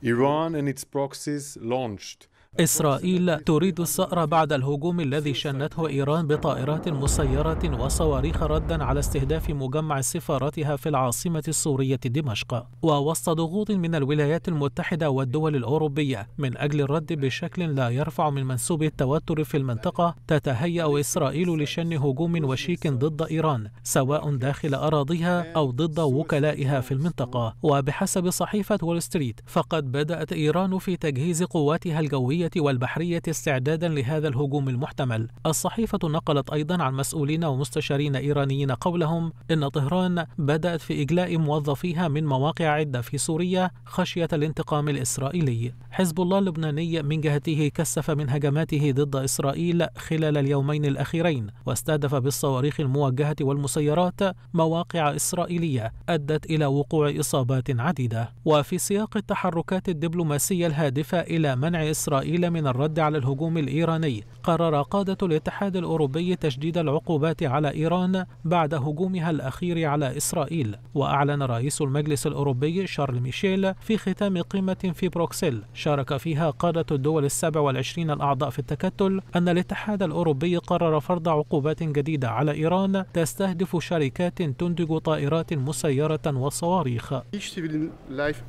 Iran and its proxies launched إسرائيل تريد الثأر بعد الهجوم الذي شنته إيران بطائرات مسيرة وصواريخ ردا على استهداف مجمع سفارتها في العاصمة السورية دمشق ووسط ضغوط من الولايات المتحدة والدول الأوروبية من أجل الرد بشكل لا يرفع من منسوب التوتر في المنطقة تتهيأ إسرائيل لشن هجوم وشيك ضد إيران سواء داخل أراضيها أو ضد وكلائها في المنطقة وبحسب صحيفة وول ستريت فقد بدأت إيران في تجهيز قواتها الجوية الجوية والبحرية استعدادا لهذا الهجوم المحتمل الصحيفة نقلت أيضا عن مسؤولين ومستشارين إيرانيين قولهم إن طهران بدأت في إجلاء موظفيها من مواقع عدة في سوريا خشية الانتقام الإسرائيلي حزب الله اللبناني من جهته كثف من هجماته ضد إسرائيل خلال اليومين الأخيرين واستهدف بالصواريخ الموجهة والمسيرات مواقع إسرائيلية أدت إلى وقوع إصابات عديدة وفي سياق التحركات الدبلوماسية الهادفة إلى منع إسرائيل القليل من الرد على الهجوم الإيراني قرر قادة الاتحاد الأوروبي تشديد العقوبات على إيران بعد هجومها الأخير على إسرائيل وأعلن رئيس المجلس الأوروبي شارل ميشيل في ختام قمة في بروكسل شارك فيها قادة الدول السبع والعشرين الأعضاء في التكتل أن الاتحاد الأوروبي قرر فرض عقوبات جديدة على إيران تستهدف شركات تنتج طائرات مسيرة وصواريخ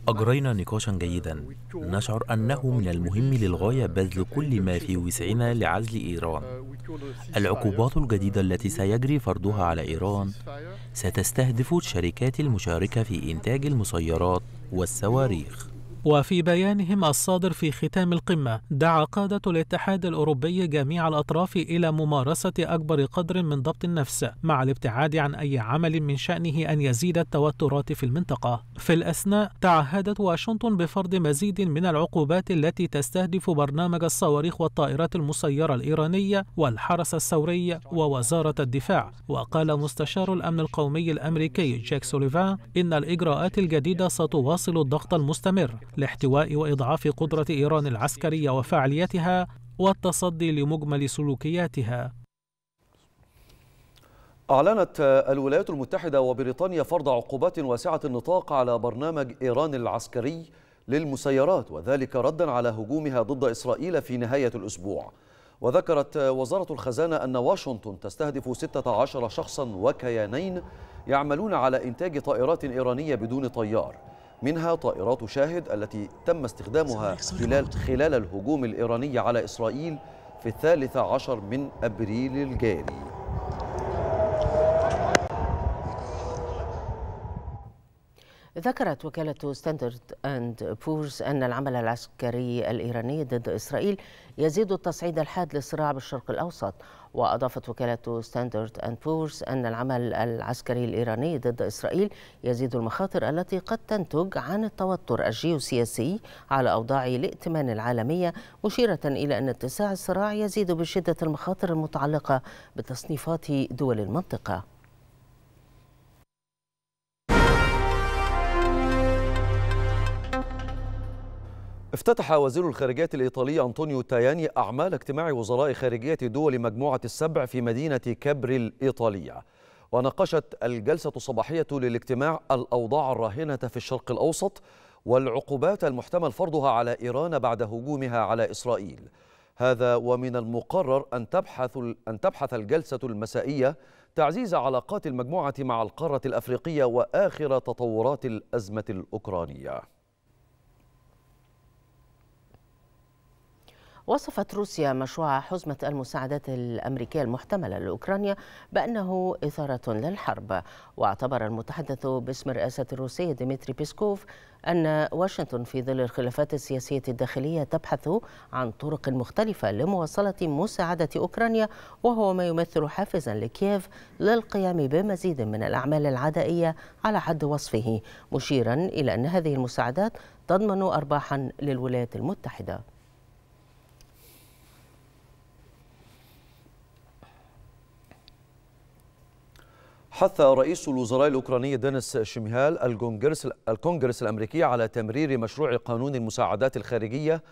أجرينا نقاشا جيدا نشعر أنه من المهم للغاية الغاية بذل كل ما في وسعنا لعزل إيران العقوبات الجديدة التي سيجري فرضها على إيران ستستهدف الشركات المشاركة في إنتاج المسيرات والصواريخ وفي بيانهم الصادر في ختام القمة دعا قادة الاتحاد الأوروبي جميع الأطراف إلى ممارسة أكبر قدر من ضبط النفس مع الابتعاد عن أي عمل من شأنه أن يزيد التوترات في المنطقة في الأثناء تعهدت واشنطن بفرض مزيد من العقوبات التي تستهدف برنامج الصواريخ والطائرات المسيرة الإيرانية والحرس الثوري ووزارة الدفاع وقال مستشار الأمن القومي الأمريكي جاك سوليفان إن الإجراءات الجديدة ستواصل الضغط المستمر لاحتواء واضعاف قدره ايران العسكريه وفعاليتها والتصدي لمجمل سلوكياتها أعلنت الولايات المتحدة وبريطانيا فرض عقوبات واسعة النطاق على برنامج إيران العسكري للمسيرات وذلك ردا على هجومها ضد إسرائيل في نهاية الأسبوع وذكرت وزارة الخزانة أن واشنطن تستهدف 16 شخصا وكيانين يعملون على إنتاج طائرات إيرانية بدون طيار منها طائرات شاهد التي تم استخدامها خلال, خلال الهجوم الإيراني على إسرائيل في الثالث عشر من أبريل الجاري ذكرت وكالة ستاندرد أند بورز أن العمل العسكري الإيراني ضد إسرائيل يزيد التصعيد الحاد للصراع بالشرق الأوسط وأضافت وكالة ستاندرد أند بورز أن العمل العسكري الإيراني ضد إسرائيل يزيد المخاطر التي قد تنتج عن التوتر الجيوسياسي على أوضاع الائتمان العالمية مشيرة إلى أن اتساع الصراع يزيد بشدة المخاطر المتعلقة بتصنيفات دول المنطقة افتتح وزير الخارجية الإيطالي أنطونيو تاياني أعمال اجتماع وزراء خارجية دول مجموعة السبع في مدينة كبري الإيطالية وناقشت الجلسة الصباحية للاجتماع الأوضاع الراهنة في الشرق الأوسط والعقوبات المحتمل فرضها على إيران بعد هجومها على إسرائيل هذا ومن المقرر أن تبحث أن تبحث الجلسة المسائية تعزيز علاقات المجموعة مع القارة الأفريقية وآخر تطورات الأزمة الأوكرانية وصفت روسيا مشروع حزمة المساعدات الأمريكية المحتملة لأوكرانيا بأنه إثارة للحرب واعتبر المتحدث باسم الرئاسة الروسية ديمتري بيسكوف أن واشنطن في ظل الخلافات السياسية الداخلية تبحث عن طرق مختلفة لمواصلة مساعدة أوكرانيا وهو ما يمثل حافزا لكييف للقيام بمزيد من الأعمال العدائية على حد وصفه مشيرا إلى أن هذه المساعدات تضمن أرباحا للولايات المتحدة حث رئيس الوزراء الأوكراني دينيس شميهال الكونغرس, الكونغرس الأمريكي على تمرير مشروع قانون المساعدات الخارجية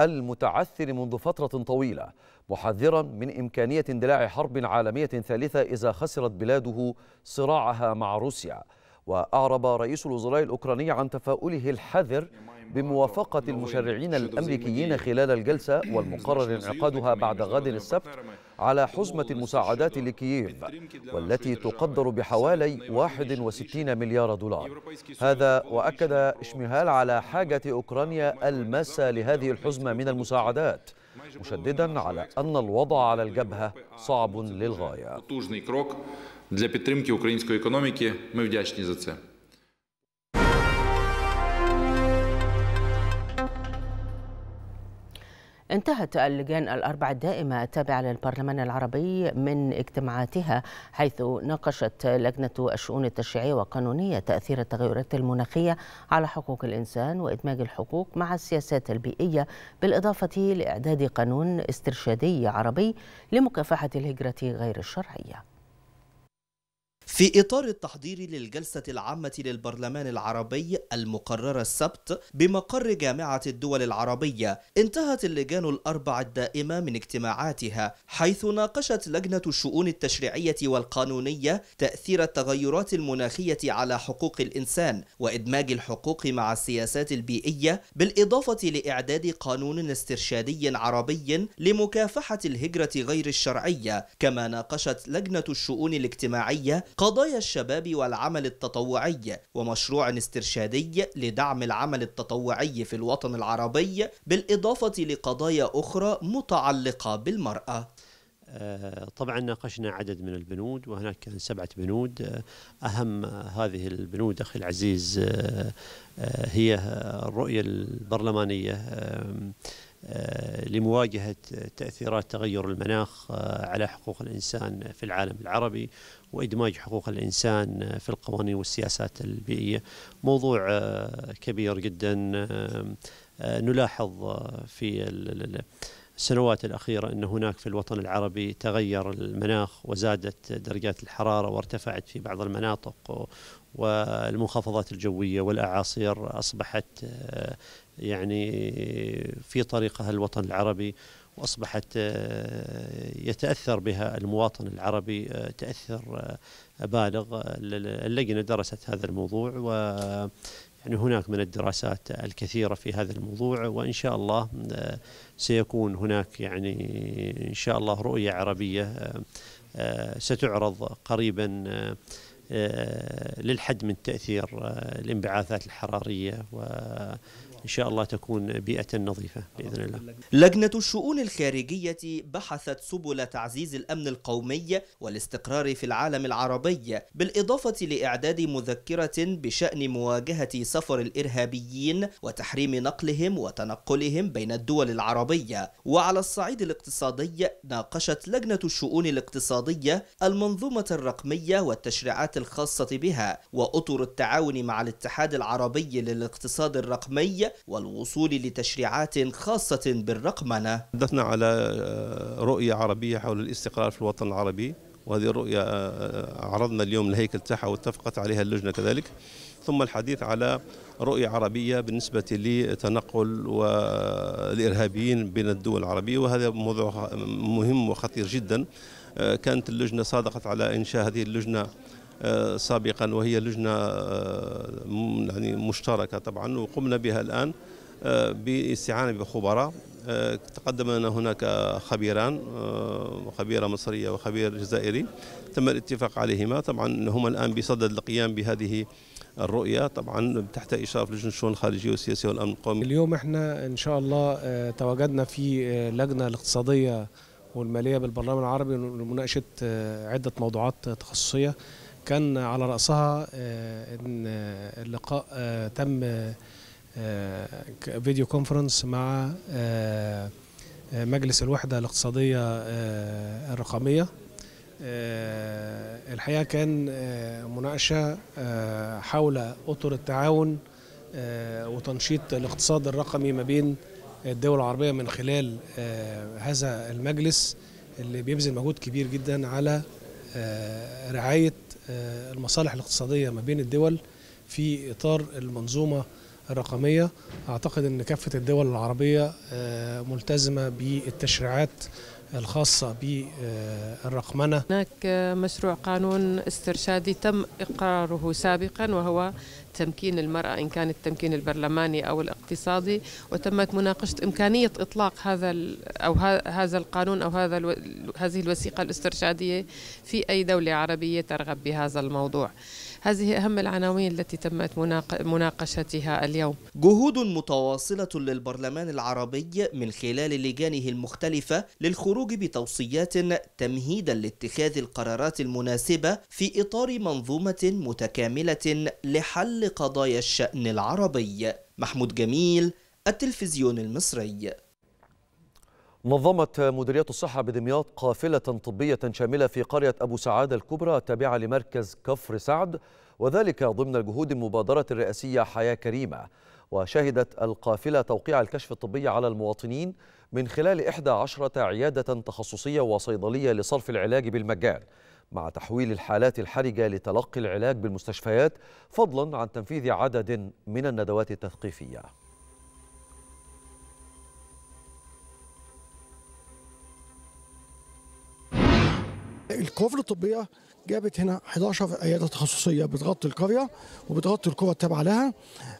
المتعثر منذ فترة طويلة محذرا من إمكانية اندلاع حرب عالمية ثالثة إذا خسرت بلاده صراعها مع روسيا وأعرب رئيس الوزراء الأوكراني عن تفاؤله الحذر بموافقة المشرعين الأمريكيين خلال الجلسة والمقرر انعقادها بعد غد السبت على حزمة المساعدات لكييف والتي تقدر بحوالي 61 مليار دولار هذا وأكد إشمهال على حاجة أوكرانيا الماسة لهذه الحزمة من المساعدات مشددا على أن الوضع على الجبهة صعب للغاية для підтримки української економіки. Ми вдячні за це. انتهت اللجان الاربع الدائمة التابعة للبرلمان العربي من اجتماعاتها حيث ناقشت لجنة الشؤون التشريعية والقانونية تأثير التغيرات المناخية على حقوق الإنسان وإدماج الحقوق مع السياسات البيئية بالإضافة لإعداد قانون استرشادي عربي لمكافحة الهجرة غير الشرعية في إطار التحضير للجلسة العامة للبرلمان العربي المقررة السبت بمقر جامعة الدول العربية انتهت اللجان الأربع الدائمة من اجتماعاتها حيث ناقشت لجنة الشؤون التشريعية والقانونية تأثير التغيرات المناخية على حقوق الإنسان وإدماج الحقوق مع السياسات البيئية بالإضافة لإعداد قانون استرشادي عربي لمكافحة الهجرة غير الشرعية كما ناقشت لجنة الشؤون الاجتماعية قضايا الشباب والعمل التطوعي ومشروع استرشادي لدعم العمل التطوعي في الوطن العربي بالإضافة لقضايا أخرى متعلقة بالمرأة آه، طبعا ناقشنا عدد من البنود وهناك كان سبعة بنود آه، أهم هذه البنود أخي العزيز آه، هي الرؤية البرلمانية لمواجهة تأثيرات تغير المناخ على حقوق الإنسان في العالم العربي وإدماج حقوق الإنسان في القوانين والسياسات البيئية موضوع آه، كبير جدا آه، آه، نلاحظ في السنوات الأخيرة أن هناك في الوطن العربي تغير المناخ وزادت درجات الحرارة وارتفعت في بعض المناطق والمنخفضات الجوية والأعاصير أصبحت يعني في طريقها الوطن العربي واصبحت آه، يتاثر بها المواطن العربي آه، تاثر آه، بالغ اللجنه درست هذا الموضوع و يعني هناك من الدراسات الكثيره في هذا الموضوع وان شاء الله سيكون هناك يعني ان شاء الله رؤيه عربيه ستعرض قريبا للحد من تاثير الانبعاثات الحراريه و إن شاء الله تكون بيئة نظيفة بإذن الله لجنة الشؤون الخارجية بحثت سبل تعزيز الأمن القومي والاستقرار في العالم العربي بالإضافة لإعداد مذكرة بشأن مواجهة سفر الإرهابيين وتحريم نقلهم وتنقلهم بين الدول العربية وعلى الصعيد الاقتصادي ناقشت لجنة الشؤون الاقتصادية المنظومة الرقمية والتشريعات الخاصة بها وأطر التعاون مع الاتحاد العربي للاقتصاد الرقمي والوصول لتشريعات خاصة بالرقمنة تحدثنا على آه، رؤية عربية حول الاستقرار في الوطن العربي وهذه الرؤية آه، عرضنا اليوم الهيكل تاعها واتفقت عليها اللجنة كذلك ثم الحديث على رؤية عربية بالنسبة لتنقل والإرهابيين بين الدول العربية وهذا موضوع مهم وخطير جدا آه، كانت اللجنة صادقت على إنشاء هذه اللجنة سابقا وهي لجنه آه، يعني مشتركه طبعا وقمنا بها الان آه، باستعانة بخبراء آه، تقدم لنا هناك خبيران خبيره مصريه وخبير جزائري تم الاتفاق عليهما طبعا هما الان بصدد القيام بهذه الرؤيه طبعا تحت اشراف لجنه الشؤون الخارجيه والسياسيه والامن القومي. اليوم احنا ان شاء الله تواجدنا في لجنه الاقتصاديه والماليه بالبرلمان العربي لمناقشه عده موضوعات تخصصيه كان على رأسها آه، إن آه، اللقاء آه، تم فيديو كونفرنس مع مجلس الوحدة الاقتصادية الرقمية الحقيقة كان مناقشة حول أطر التعاون وتنشيط الاقتصاد الرقمي ما بين الدول العربية من خلال هذا المجلس اللي بيبذل مجهود كبير جدا على رعاية آه، المصالح الاقتصادية ما بين الدول في إطار المنظومة الرقمية أعتقد أن كافة الدول العربية آه، ملتزمة بالتشريعات الخاصة بالرقمنة هناك مشروع قانون استرشادي تم إقراره سابقا وهو تمكين المرأة إن كان التمكين البرلماني أو الاقتصادي وتمت مناقشة إمكانية إطلاق هذا أو هذا القانون أو هذا هذه الوثيقة الاسترشادية في أي دولة عربية ترغب بهذا الموضوع هذه أهم العناوين التي تمت مناقشتها اليوم جهود متواصلة للبرلمان العربي من خلال لجانه المختلفة للخروج بتوصيات تمهيدا لاتخاذ القرارات المناسبة في إطار منظومة متكاملة لحل لقضايا الشأن العربي محمود جميل التلفزيون المصري نظمت مديرية الصحة بدمياط قافلة طبية شاملة في قرية أبو سعادة الكبرى التابعة لمركز كفر سعد وذلك ضمن الجهود المبادرة الرئاسية حياة كريمة وشهدت القافلة توقيع الكشف الطبي على المواطنين من خلال 11 عيادة تخصصية وصيدلية لصرف العلاج بالمجان مع تحويل الحالات الحرجة لتلقي العلاج بالمستشفيات فضلا عن تنفيذ عدد من الندوات التثقيفية الكوفر الطبية جابت هنا 11 عياده تخصصيه بتغطي القريه وبتغطي القرى التابعه لها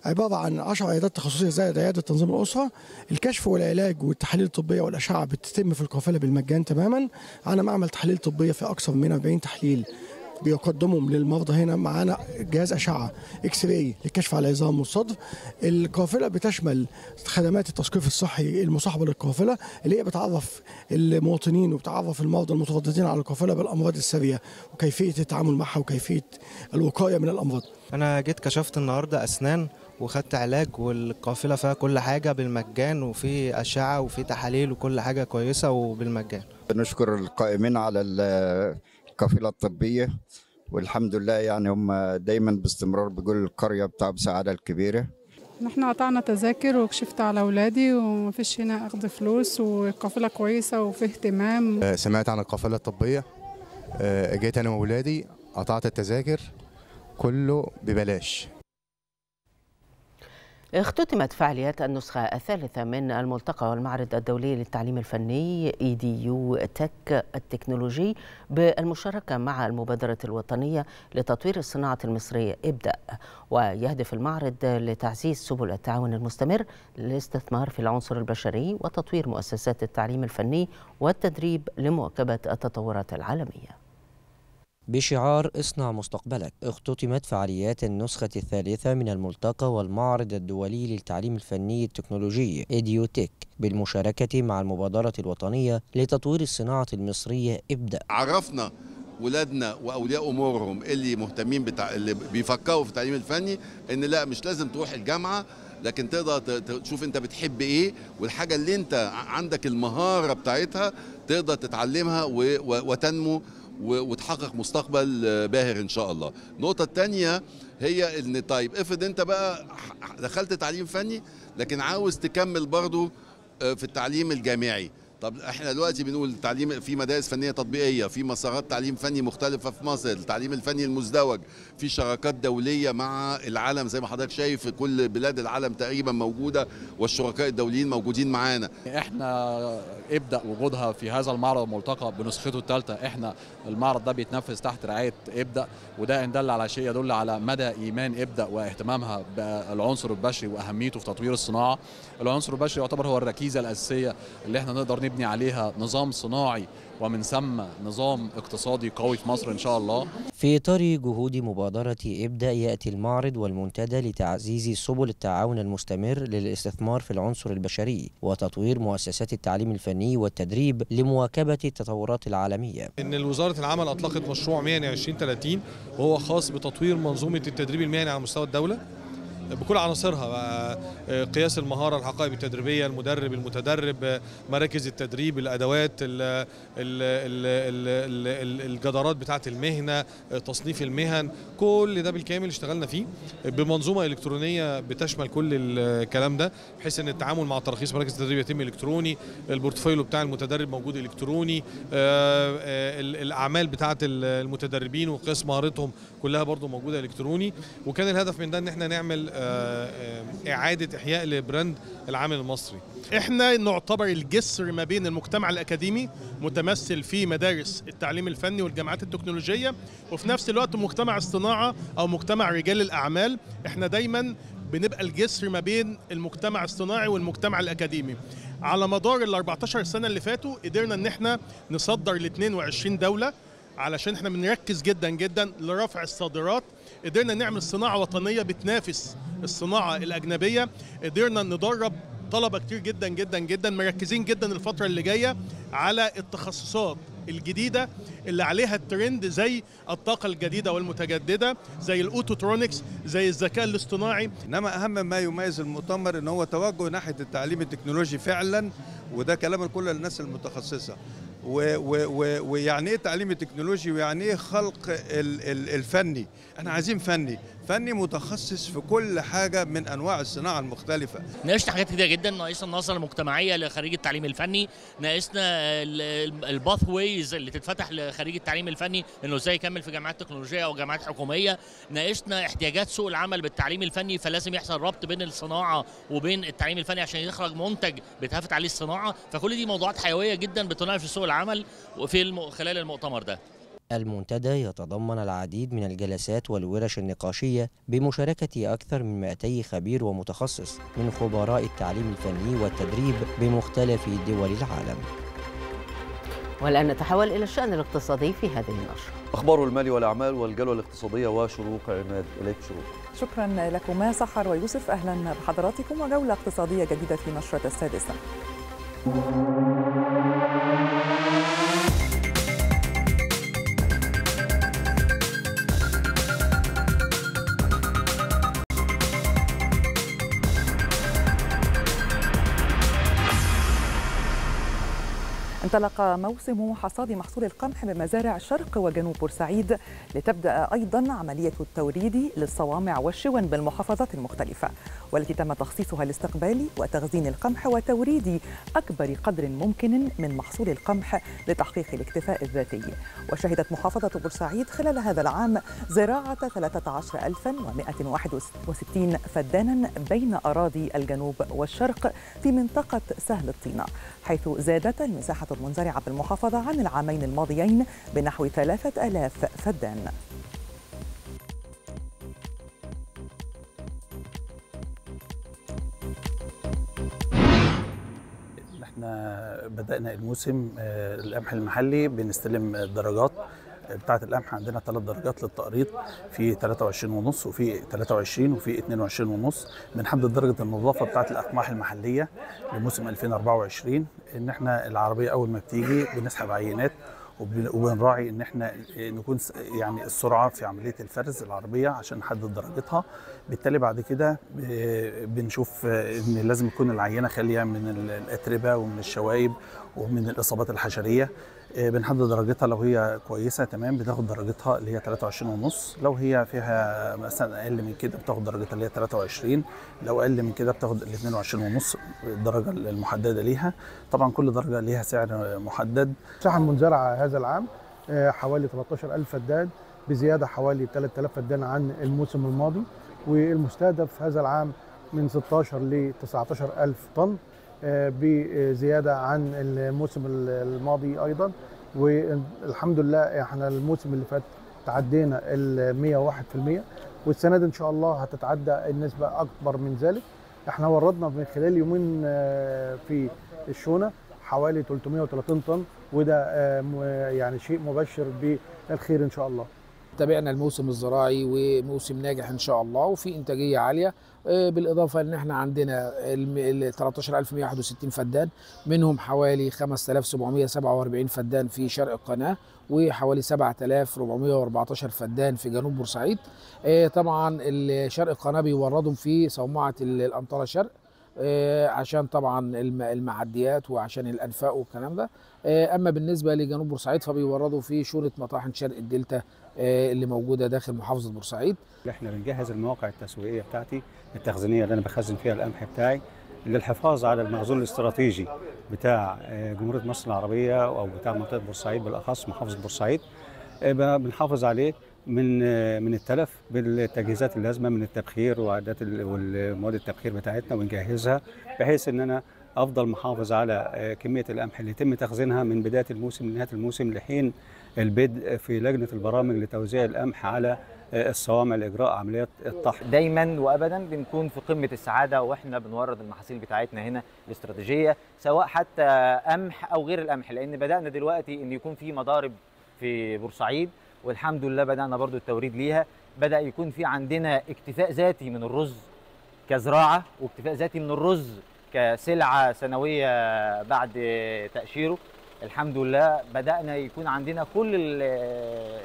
عباره عن 10 عيادات تخصصيه زائد عياده تنظيم الاسره الكشف والعلاج والتحاليل الطبيه والاشعه بتتم في القافله بالمجان تماما على معمل تحاليل طبيه في اكثر من 40 تحليل بيقدمهم للمرضى هنا معانا جهاز اشعه اكس راي للكشف على العظام والصدر القافله بتشمل خدمات التثقيف الصحي المصاحبه للقافله اللي هي بتعرف المواطنين وبتعرف المرضى المترددين على القافله بالامراض السريه وكيفيه التعامل معها وكيفيه الوقايه من الامراض انا جيت كشفت النهارده اسنان وخدت علاج والقافله فيها كل حاجه بالمجان وفي اشعه وفي تحاليل وكل حاجه كويسه وبالمجان نشكر القائمين على القافله الطبيه والحمد لله يعني هم دايما باستمرار بيقول القريه بتاع بسعاده الكبيره احنا قطعنا تذاكر وكشفت على اولادي ومفيش هنا اخذ فلوس والقافله كويسه وفي اهتمام آه، سمعت عن القافله الطبيه آه، جيت انا واولادي قطعت التذاكر كله ببلاش اختتمت فعاليات النسخة الثالثة من الملتقى والمعرض الدولي للتعليم الفني اي دي يو تك التكنولوجي بالمشاركة مع المبادرة الوطنية لتطوير الصناعة المصرية ابدأ ويهدف المعرض لتعزيز سبل التعاون المستمر للاستثمار في العنصر البشري وتطوير مؤسسات التعليم الفني والتدريب لمواكبة التطورات العالمية بشعار اصنع مستقبلك اختتمت فعاليات النسخة الثالثة من الملتقى والمعرض الدولي للتعليم الفني التكنولوجي إديوتيك بالمشاركة مع المبادرة الوطنية لتطوير الصناعة المصرية ابدأ عرفنا ولادنا واولياء امورهم اللي مهتمين بتع... اللي بيفكروا في التعليم الفني ان لا مش لازم تروح الجامعه لكن تقدر تشوف انت بتحب ايه والحاجه اللي انت عندك المهاره بتاعتها تقدر تتعلمها و... وتنمو وتحقق مستقبل آه، باهر ان شاء الله النقطه الثانيه هي ان طيب افرض انت بقى دخلت تعليم فني لكن عاوز تكمل برضو آه، في التعليم الجامعي طب احنا دلوقتي بنقول تعليم في مدارس فنيه تطبيقيه في مسارات تعليم فني مختلفه في مصر التعليم الفني المزدوج في شراكات دوليه مع العالم زي ما حضرتك شايف كل بلاد العالم تقريبا موجوده والشركاء الدوليين موجودين معانا احنا ابدا وجودها في هذا المعرض الملتقى بنسخته الثالثه احنا المعرض ده بيتنفذ تحت رعايه ابدا وده ان دل على شيء يدل على مدى ايمان ابدا واهتمامها بالعنصر البشري واهميته في تطوير الصناعه العنصر البشري يعتبر هو الركيزه الاساسيه اللي احنا نقدر نبني عليها نظام صناعي ومن ثم نظام اقتصادي قوي في مصر ان شاء الله في اطار جهود مبادره ابدا ياتي المعرض والمنتدى لتعزيز سبل التعاون المستمر للاستثمار في العنصر البشري وتطوير مؤسسات التعليم الفني والتدريب لمواكبه التطورات العالميه ان وزاره العمل اطلقت مشروع مهني 2030 وهو خاص بتطوير منظومه التدريب المهني على مستوى الدوله بكل عناصرها بقى آه، قياس المهاره الحقائب التدريبيه المدرب المتدرب آه، مراكز التدريب الادوات الجدارات بتاعه المهنه آه، تصنيف المهن كل ده بالكامل اشتغلنا فيه بمنظومه الكترونيه بتشمل كل الكلام ده بحيث ان التعامل مع تراخيص مراكز التدريب يتم الكتروني البورتفوليو بتاع المتدرب موجود الكتروني الاعمال بتاعه المتدربين وقياس مهارتهم كلها برضو موجوده الكتروني وكان الهدف من ده ان احنا نعمل آه، آه، اعاده احياء لبراند العامل المصري احنا نعتبر الجسر ما بين المجتمع الاكاديمي متمثل في مدارس التعليم الفني والجامعات التكنولوجيه وفي نفس الوقت مجتمع الصناعه او مجتمع رجال الاعمال احنا دايما بنبقى الجسر ما بين المجتمع الصناعي والمجتمع الاكاديمي على مدار ال 14 سنه اللي فاتوا قدرنا ان احنا نصدر ل 22 دوله علشان احنا بنركز جدا جدا لرفع الصادرات قدرنا نعمل صناعه وطنيه بتنافس الصناعه الاجنبيه قدرنا ندرب طلبه كتير جدا جدا جدا مركزين جدا الفتره اللي جايه على التخصصات الجديده اللي عليها الترند زي الطاقه الجديده والمتجدده زي الاوتوترونكس زي الذكاء الاصطناعي انما اهم ما يميز المؤتمر ان هو توجه ناحيه التعليم التكنولوجي فعلا وده كلام كل الناس المتخصصه ويعني ايه تعليم التكنولوجي ويعني ايه خلق الفني احنا عايزين فني فني متخصص في كل حاجه من انواع الصناعه المختلفه ناقشنا حاجات كتير جدا ناقشنا النظره المجتمعيه لخريج التعليم الفني ناقشنا الباث ويز اللي تتفتح لخريج التعليم الفني انه ازاي يكمل في جامعات تكنولوجيه او جامعات حكوميه ناقشنا احتياجات سوق العمل بالتعليم الفني فلازم يحصل ربط بين الصناعه وبين التعليم الفني عشان يخرج منتج بتهافت عليه الصناعه فكل دي موضوعات حيويه جدا بتناقش في سوق العمل وفي خلال المؤتمر ده المنتدى يتضمن العديد من الجلسات والورش النقاشية بمشاركة أكثر من 200 خبير ومتخصص من خبراء التعليم الفني والتدريب بمختلف دول العالم والآن نتحول إلى الشأن الاقتصادي في هذه النشرة أخبار المال والأعمال والجلوة الاقتصادية وشروق عماد إليك شروق شكرا لكما سحر ويوسف أهلا بحضراتكم وجولة اقتصادية جديدة في نشرة السادسة انطلق موسم حصاد محصول القمح بمزارع شرق وجنوب بورسعيد لتبدأ أيضا عملية التوريد للصوامع والشون بالمحافظات المختلفة والتي تم تخصيصها لاستقبال وتخزين القمح وتوريد أكبر قدر ممكن من محصول القمح لتحقيق الاكتفاء الذاتي وشهدت محافظة بورسعيد خلال هذا العام زراعة 13161 فدانا بين أراضي الجنوب والشرق في منطقة سهل الطينة حيث زادت المساحة المنزرعة بالمحافظة عن العامين الماضيين بنحو 3000 فدان احنا بدأنا الموسم آه، القمح المحلي بنستلم الدرجات بتاعه القمح عندنا ثلاث درجات للتقريض في 23 ونص وفي 23 وفي 22 ونص بنحدد درجه النظافه بتاعه الاقماح المحليه لموسم 2024 ان احنا العربيه اول ما بتيجي بنسحب عينات وبنراعي ان احنا نكون يعني السرعه في عمليه الفرز العربيه عشان نحدد درجتها بالتالي بعد كده آه، بنشوف آه، ان لازم تكون العينه خاليه من الاتربه ومن الشوائب ومن الاصابات الحشريه آه، بنحدد درجتها لو هي كويسه تمام بتاخد درجتها اللي هي 23 ونص لو هي فيها مثلا اقل من كده بتاخد درجتها اللي هي 23 لو اقل من كده بتاخد ال 22 ونص الدرجه المحدده ليها طبعا كل درجه ليها سعر محدد شحن المنزرعه هذا العام آه، حوالي 13000 فدان بزياده حوالي 3000 فدان عن الموسم الماضي والمستهدف هذا العام من 16 ل 19000 طن آه، بزياده عن الموسم الماضي ايضا والحمد لله احنا الموسم اللي فات تعدينا ال 101% والسنه دي ان شاء الله هتتعدى النسبه اكبر من ذلك احنا وردنا من خلال يومين آه، في الشونه حوالي 330 طن وده آه، يعني شيء مبشر بالخير ان شاء الله تابعنا الموسم الزراعي وموسم ناجح ان شاء الله وفي انتاجيه عاليه آه، بالاضافه ان احنا عندنا ال 13161 فدان منهم حوالي 5747 فدان في شرق القناه وحوالي 7414 فدان في جنوب بورسعيد آه، طبعا شرق القناه بيوردهم في صومعه الامطار الشرق آه، عشان طبعا المعديات وعشان الانفاق والكلام ده اما بالنسبه لجنوب بورسعيد فبيوردوا في شورى مطاحن شرق الدلتا اللي موجوده داخل محافظه بورسعيد احنا بنجهز المواقع التسويقيه بتاعتي التخزينيه اللي انا بخزن فيها القمح بتاعي للحفاظ على المخزون الاستراتيجي بتاع آه، جمهوريه مصر العربيه او بتاع منطقه بورسعيد بالاخص محافظه بورسعيد آه، بنحافظ عليه من آه، من التلف بالتجهيزات اللازمه من التبخير وعدات والمواد التبخير بتاعتنا ونجهزها بحيث ان انا افضل محافظ على كميه القمح اللي يتم تخزينها من بدايه الموسم لنهايه الموسم لحين البدء في لجنه البرامج لتوزيع القمح على الصوامع لاجراء عمليات الطحن دايما وابدا بنكون في قمه السعاده واحنا بنورد المحاصيل بتاعتنا هنا الاستراتيجيه سواء حتى قمح او غير القمح لان بدانا دلوقتي ان يكون في مضارب في بورسعيد والحمد لله بدانا برضو التوريد ليها بدا يكون في عندنا اكتفاء ذاتي من الرز كزراعه واكتفاء ذاتي من الرز كسلعه سنويه بعد تاشيره الحمد لله بدانا يكون عندنا كل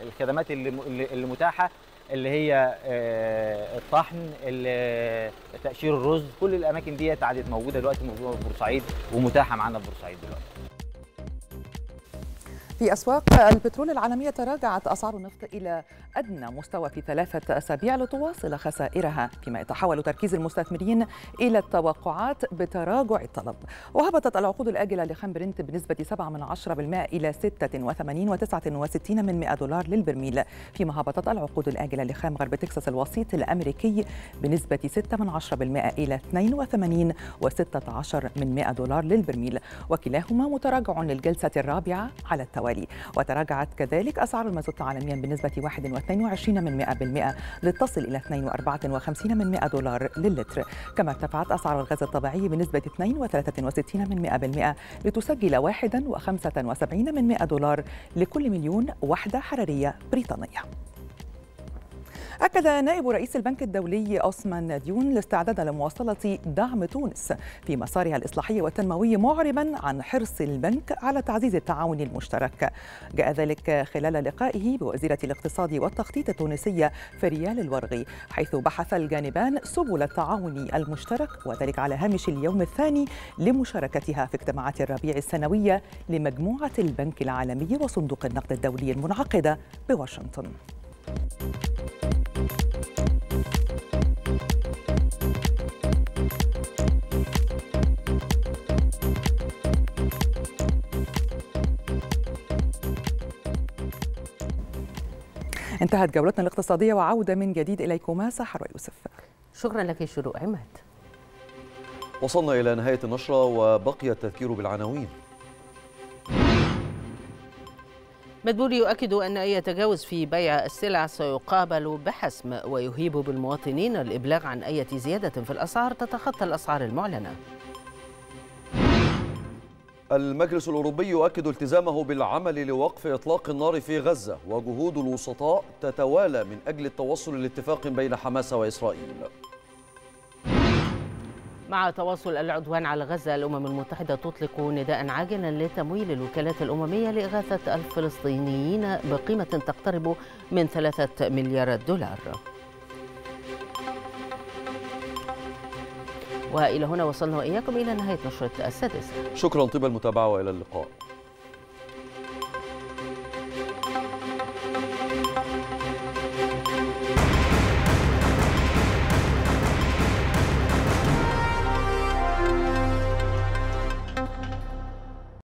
الخدمات اللي متاحه اللي هي آه، الطحن تقشير الرز كل الاماكن ديت عادت موجوده دلوقتي موجوده في بورسعيد ومتاحه معانا في بورسعيد دلوقتي في أسواق البترول العالمية تراجعت أسعار النفط إلى أدنى مستوى في ثلاثة أسابيع لتواصل خسائرها فيما يتحول تركيز المستثمرين إلى التوقعات بتراجع الطلب وهبطت العقود الآجلة لخام برنت بنسبة 7% إلى 86 و69 من 100 دولار للبرميل فيما هبطت العقود الآجلة لخام غرب تكساس الوسيط الأمريكي بنسبة 6% إلى 82 و16 من 100 دولار للبرميل وكلاهما متراجع للجلسة الرابعة على التوالي التوالي وتراجعت كذلك أسعار المازوت عالميا بنسبة 1.22 من لتصل إلى 2.54 من 100 دولار للتر كما ارتفعت أسعار الغاز الطبيعي بنسبة 2.63 من لتسجل 1.75 من دولار لكل مليون وحدة حرارية بريطانية أكد نائب رئيس البنك الدولي أوسمان ديون الاستعداد لمواصلة دعم تونس في مسارها الإصلاحي والتنموي معربا عن حرص البنك على تعزيز التعاون المشترك جاء ذلك خلال لقائه بوزيرة الاقتصاد والتخطيط التونسية فريال الورغي حيث بحث الجانبان سبل التعاون المشترك وذلك على هامش اليوم الثاني لمشاركتها في اجتماعات الربيع السنوية لمجموعة البنك العالمي وصندوق النقد الدولي المنعقدة بواشنطن. انتهت جولتنا الاقتصادية وعودة من جديد إليكما سحر ويوسف شكرا لك شروق عماد وصلنا إلى نهاية النشرة وبقي التذكير بالعناوين مدبول يؤكد أن أي تجاوز في بيع السلع سيقابل بحسم ويهيب بالمواطنين الإبلاغ عن أي زيادة في الأسعار تتخطى الأسعار المعلنة المجلس الأوروبي يؤكد التزامه بالعمل لوقف إطلاق النار في غزة وجهود الوسطاء تتوالى من أجل التوصل لاتفاق بين حماس وإسرائيل مع تواصل العدوان على غزة الأمم المتحدة تطلق نداء عاجلا لتمويل الوكالات الأممية لإغاثة الفلسطينيين بقيمة تقترب من ثلاثة مليارات دولار وإلى هنا وصلنا وإياكم إلى نهاية نشرة السادسة شكرا طيب المتابعة وإلى اللقاء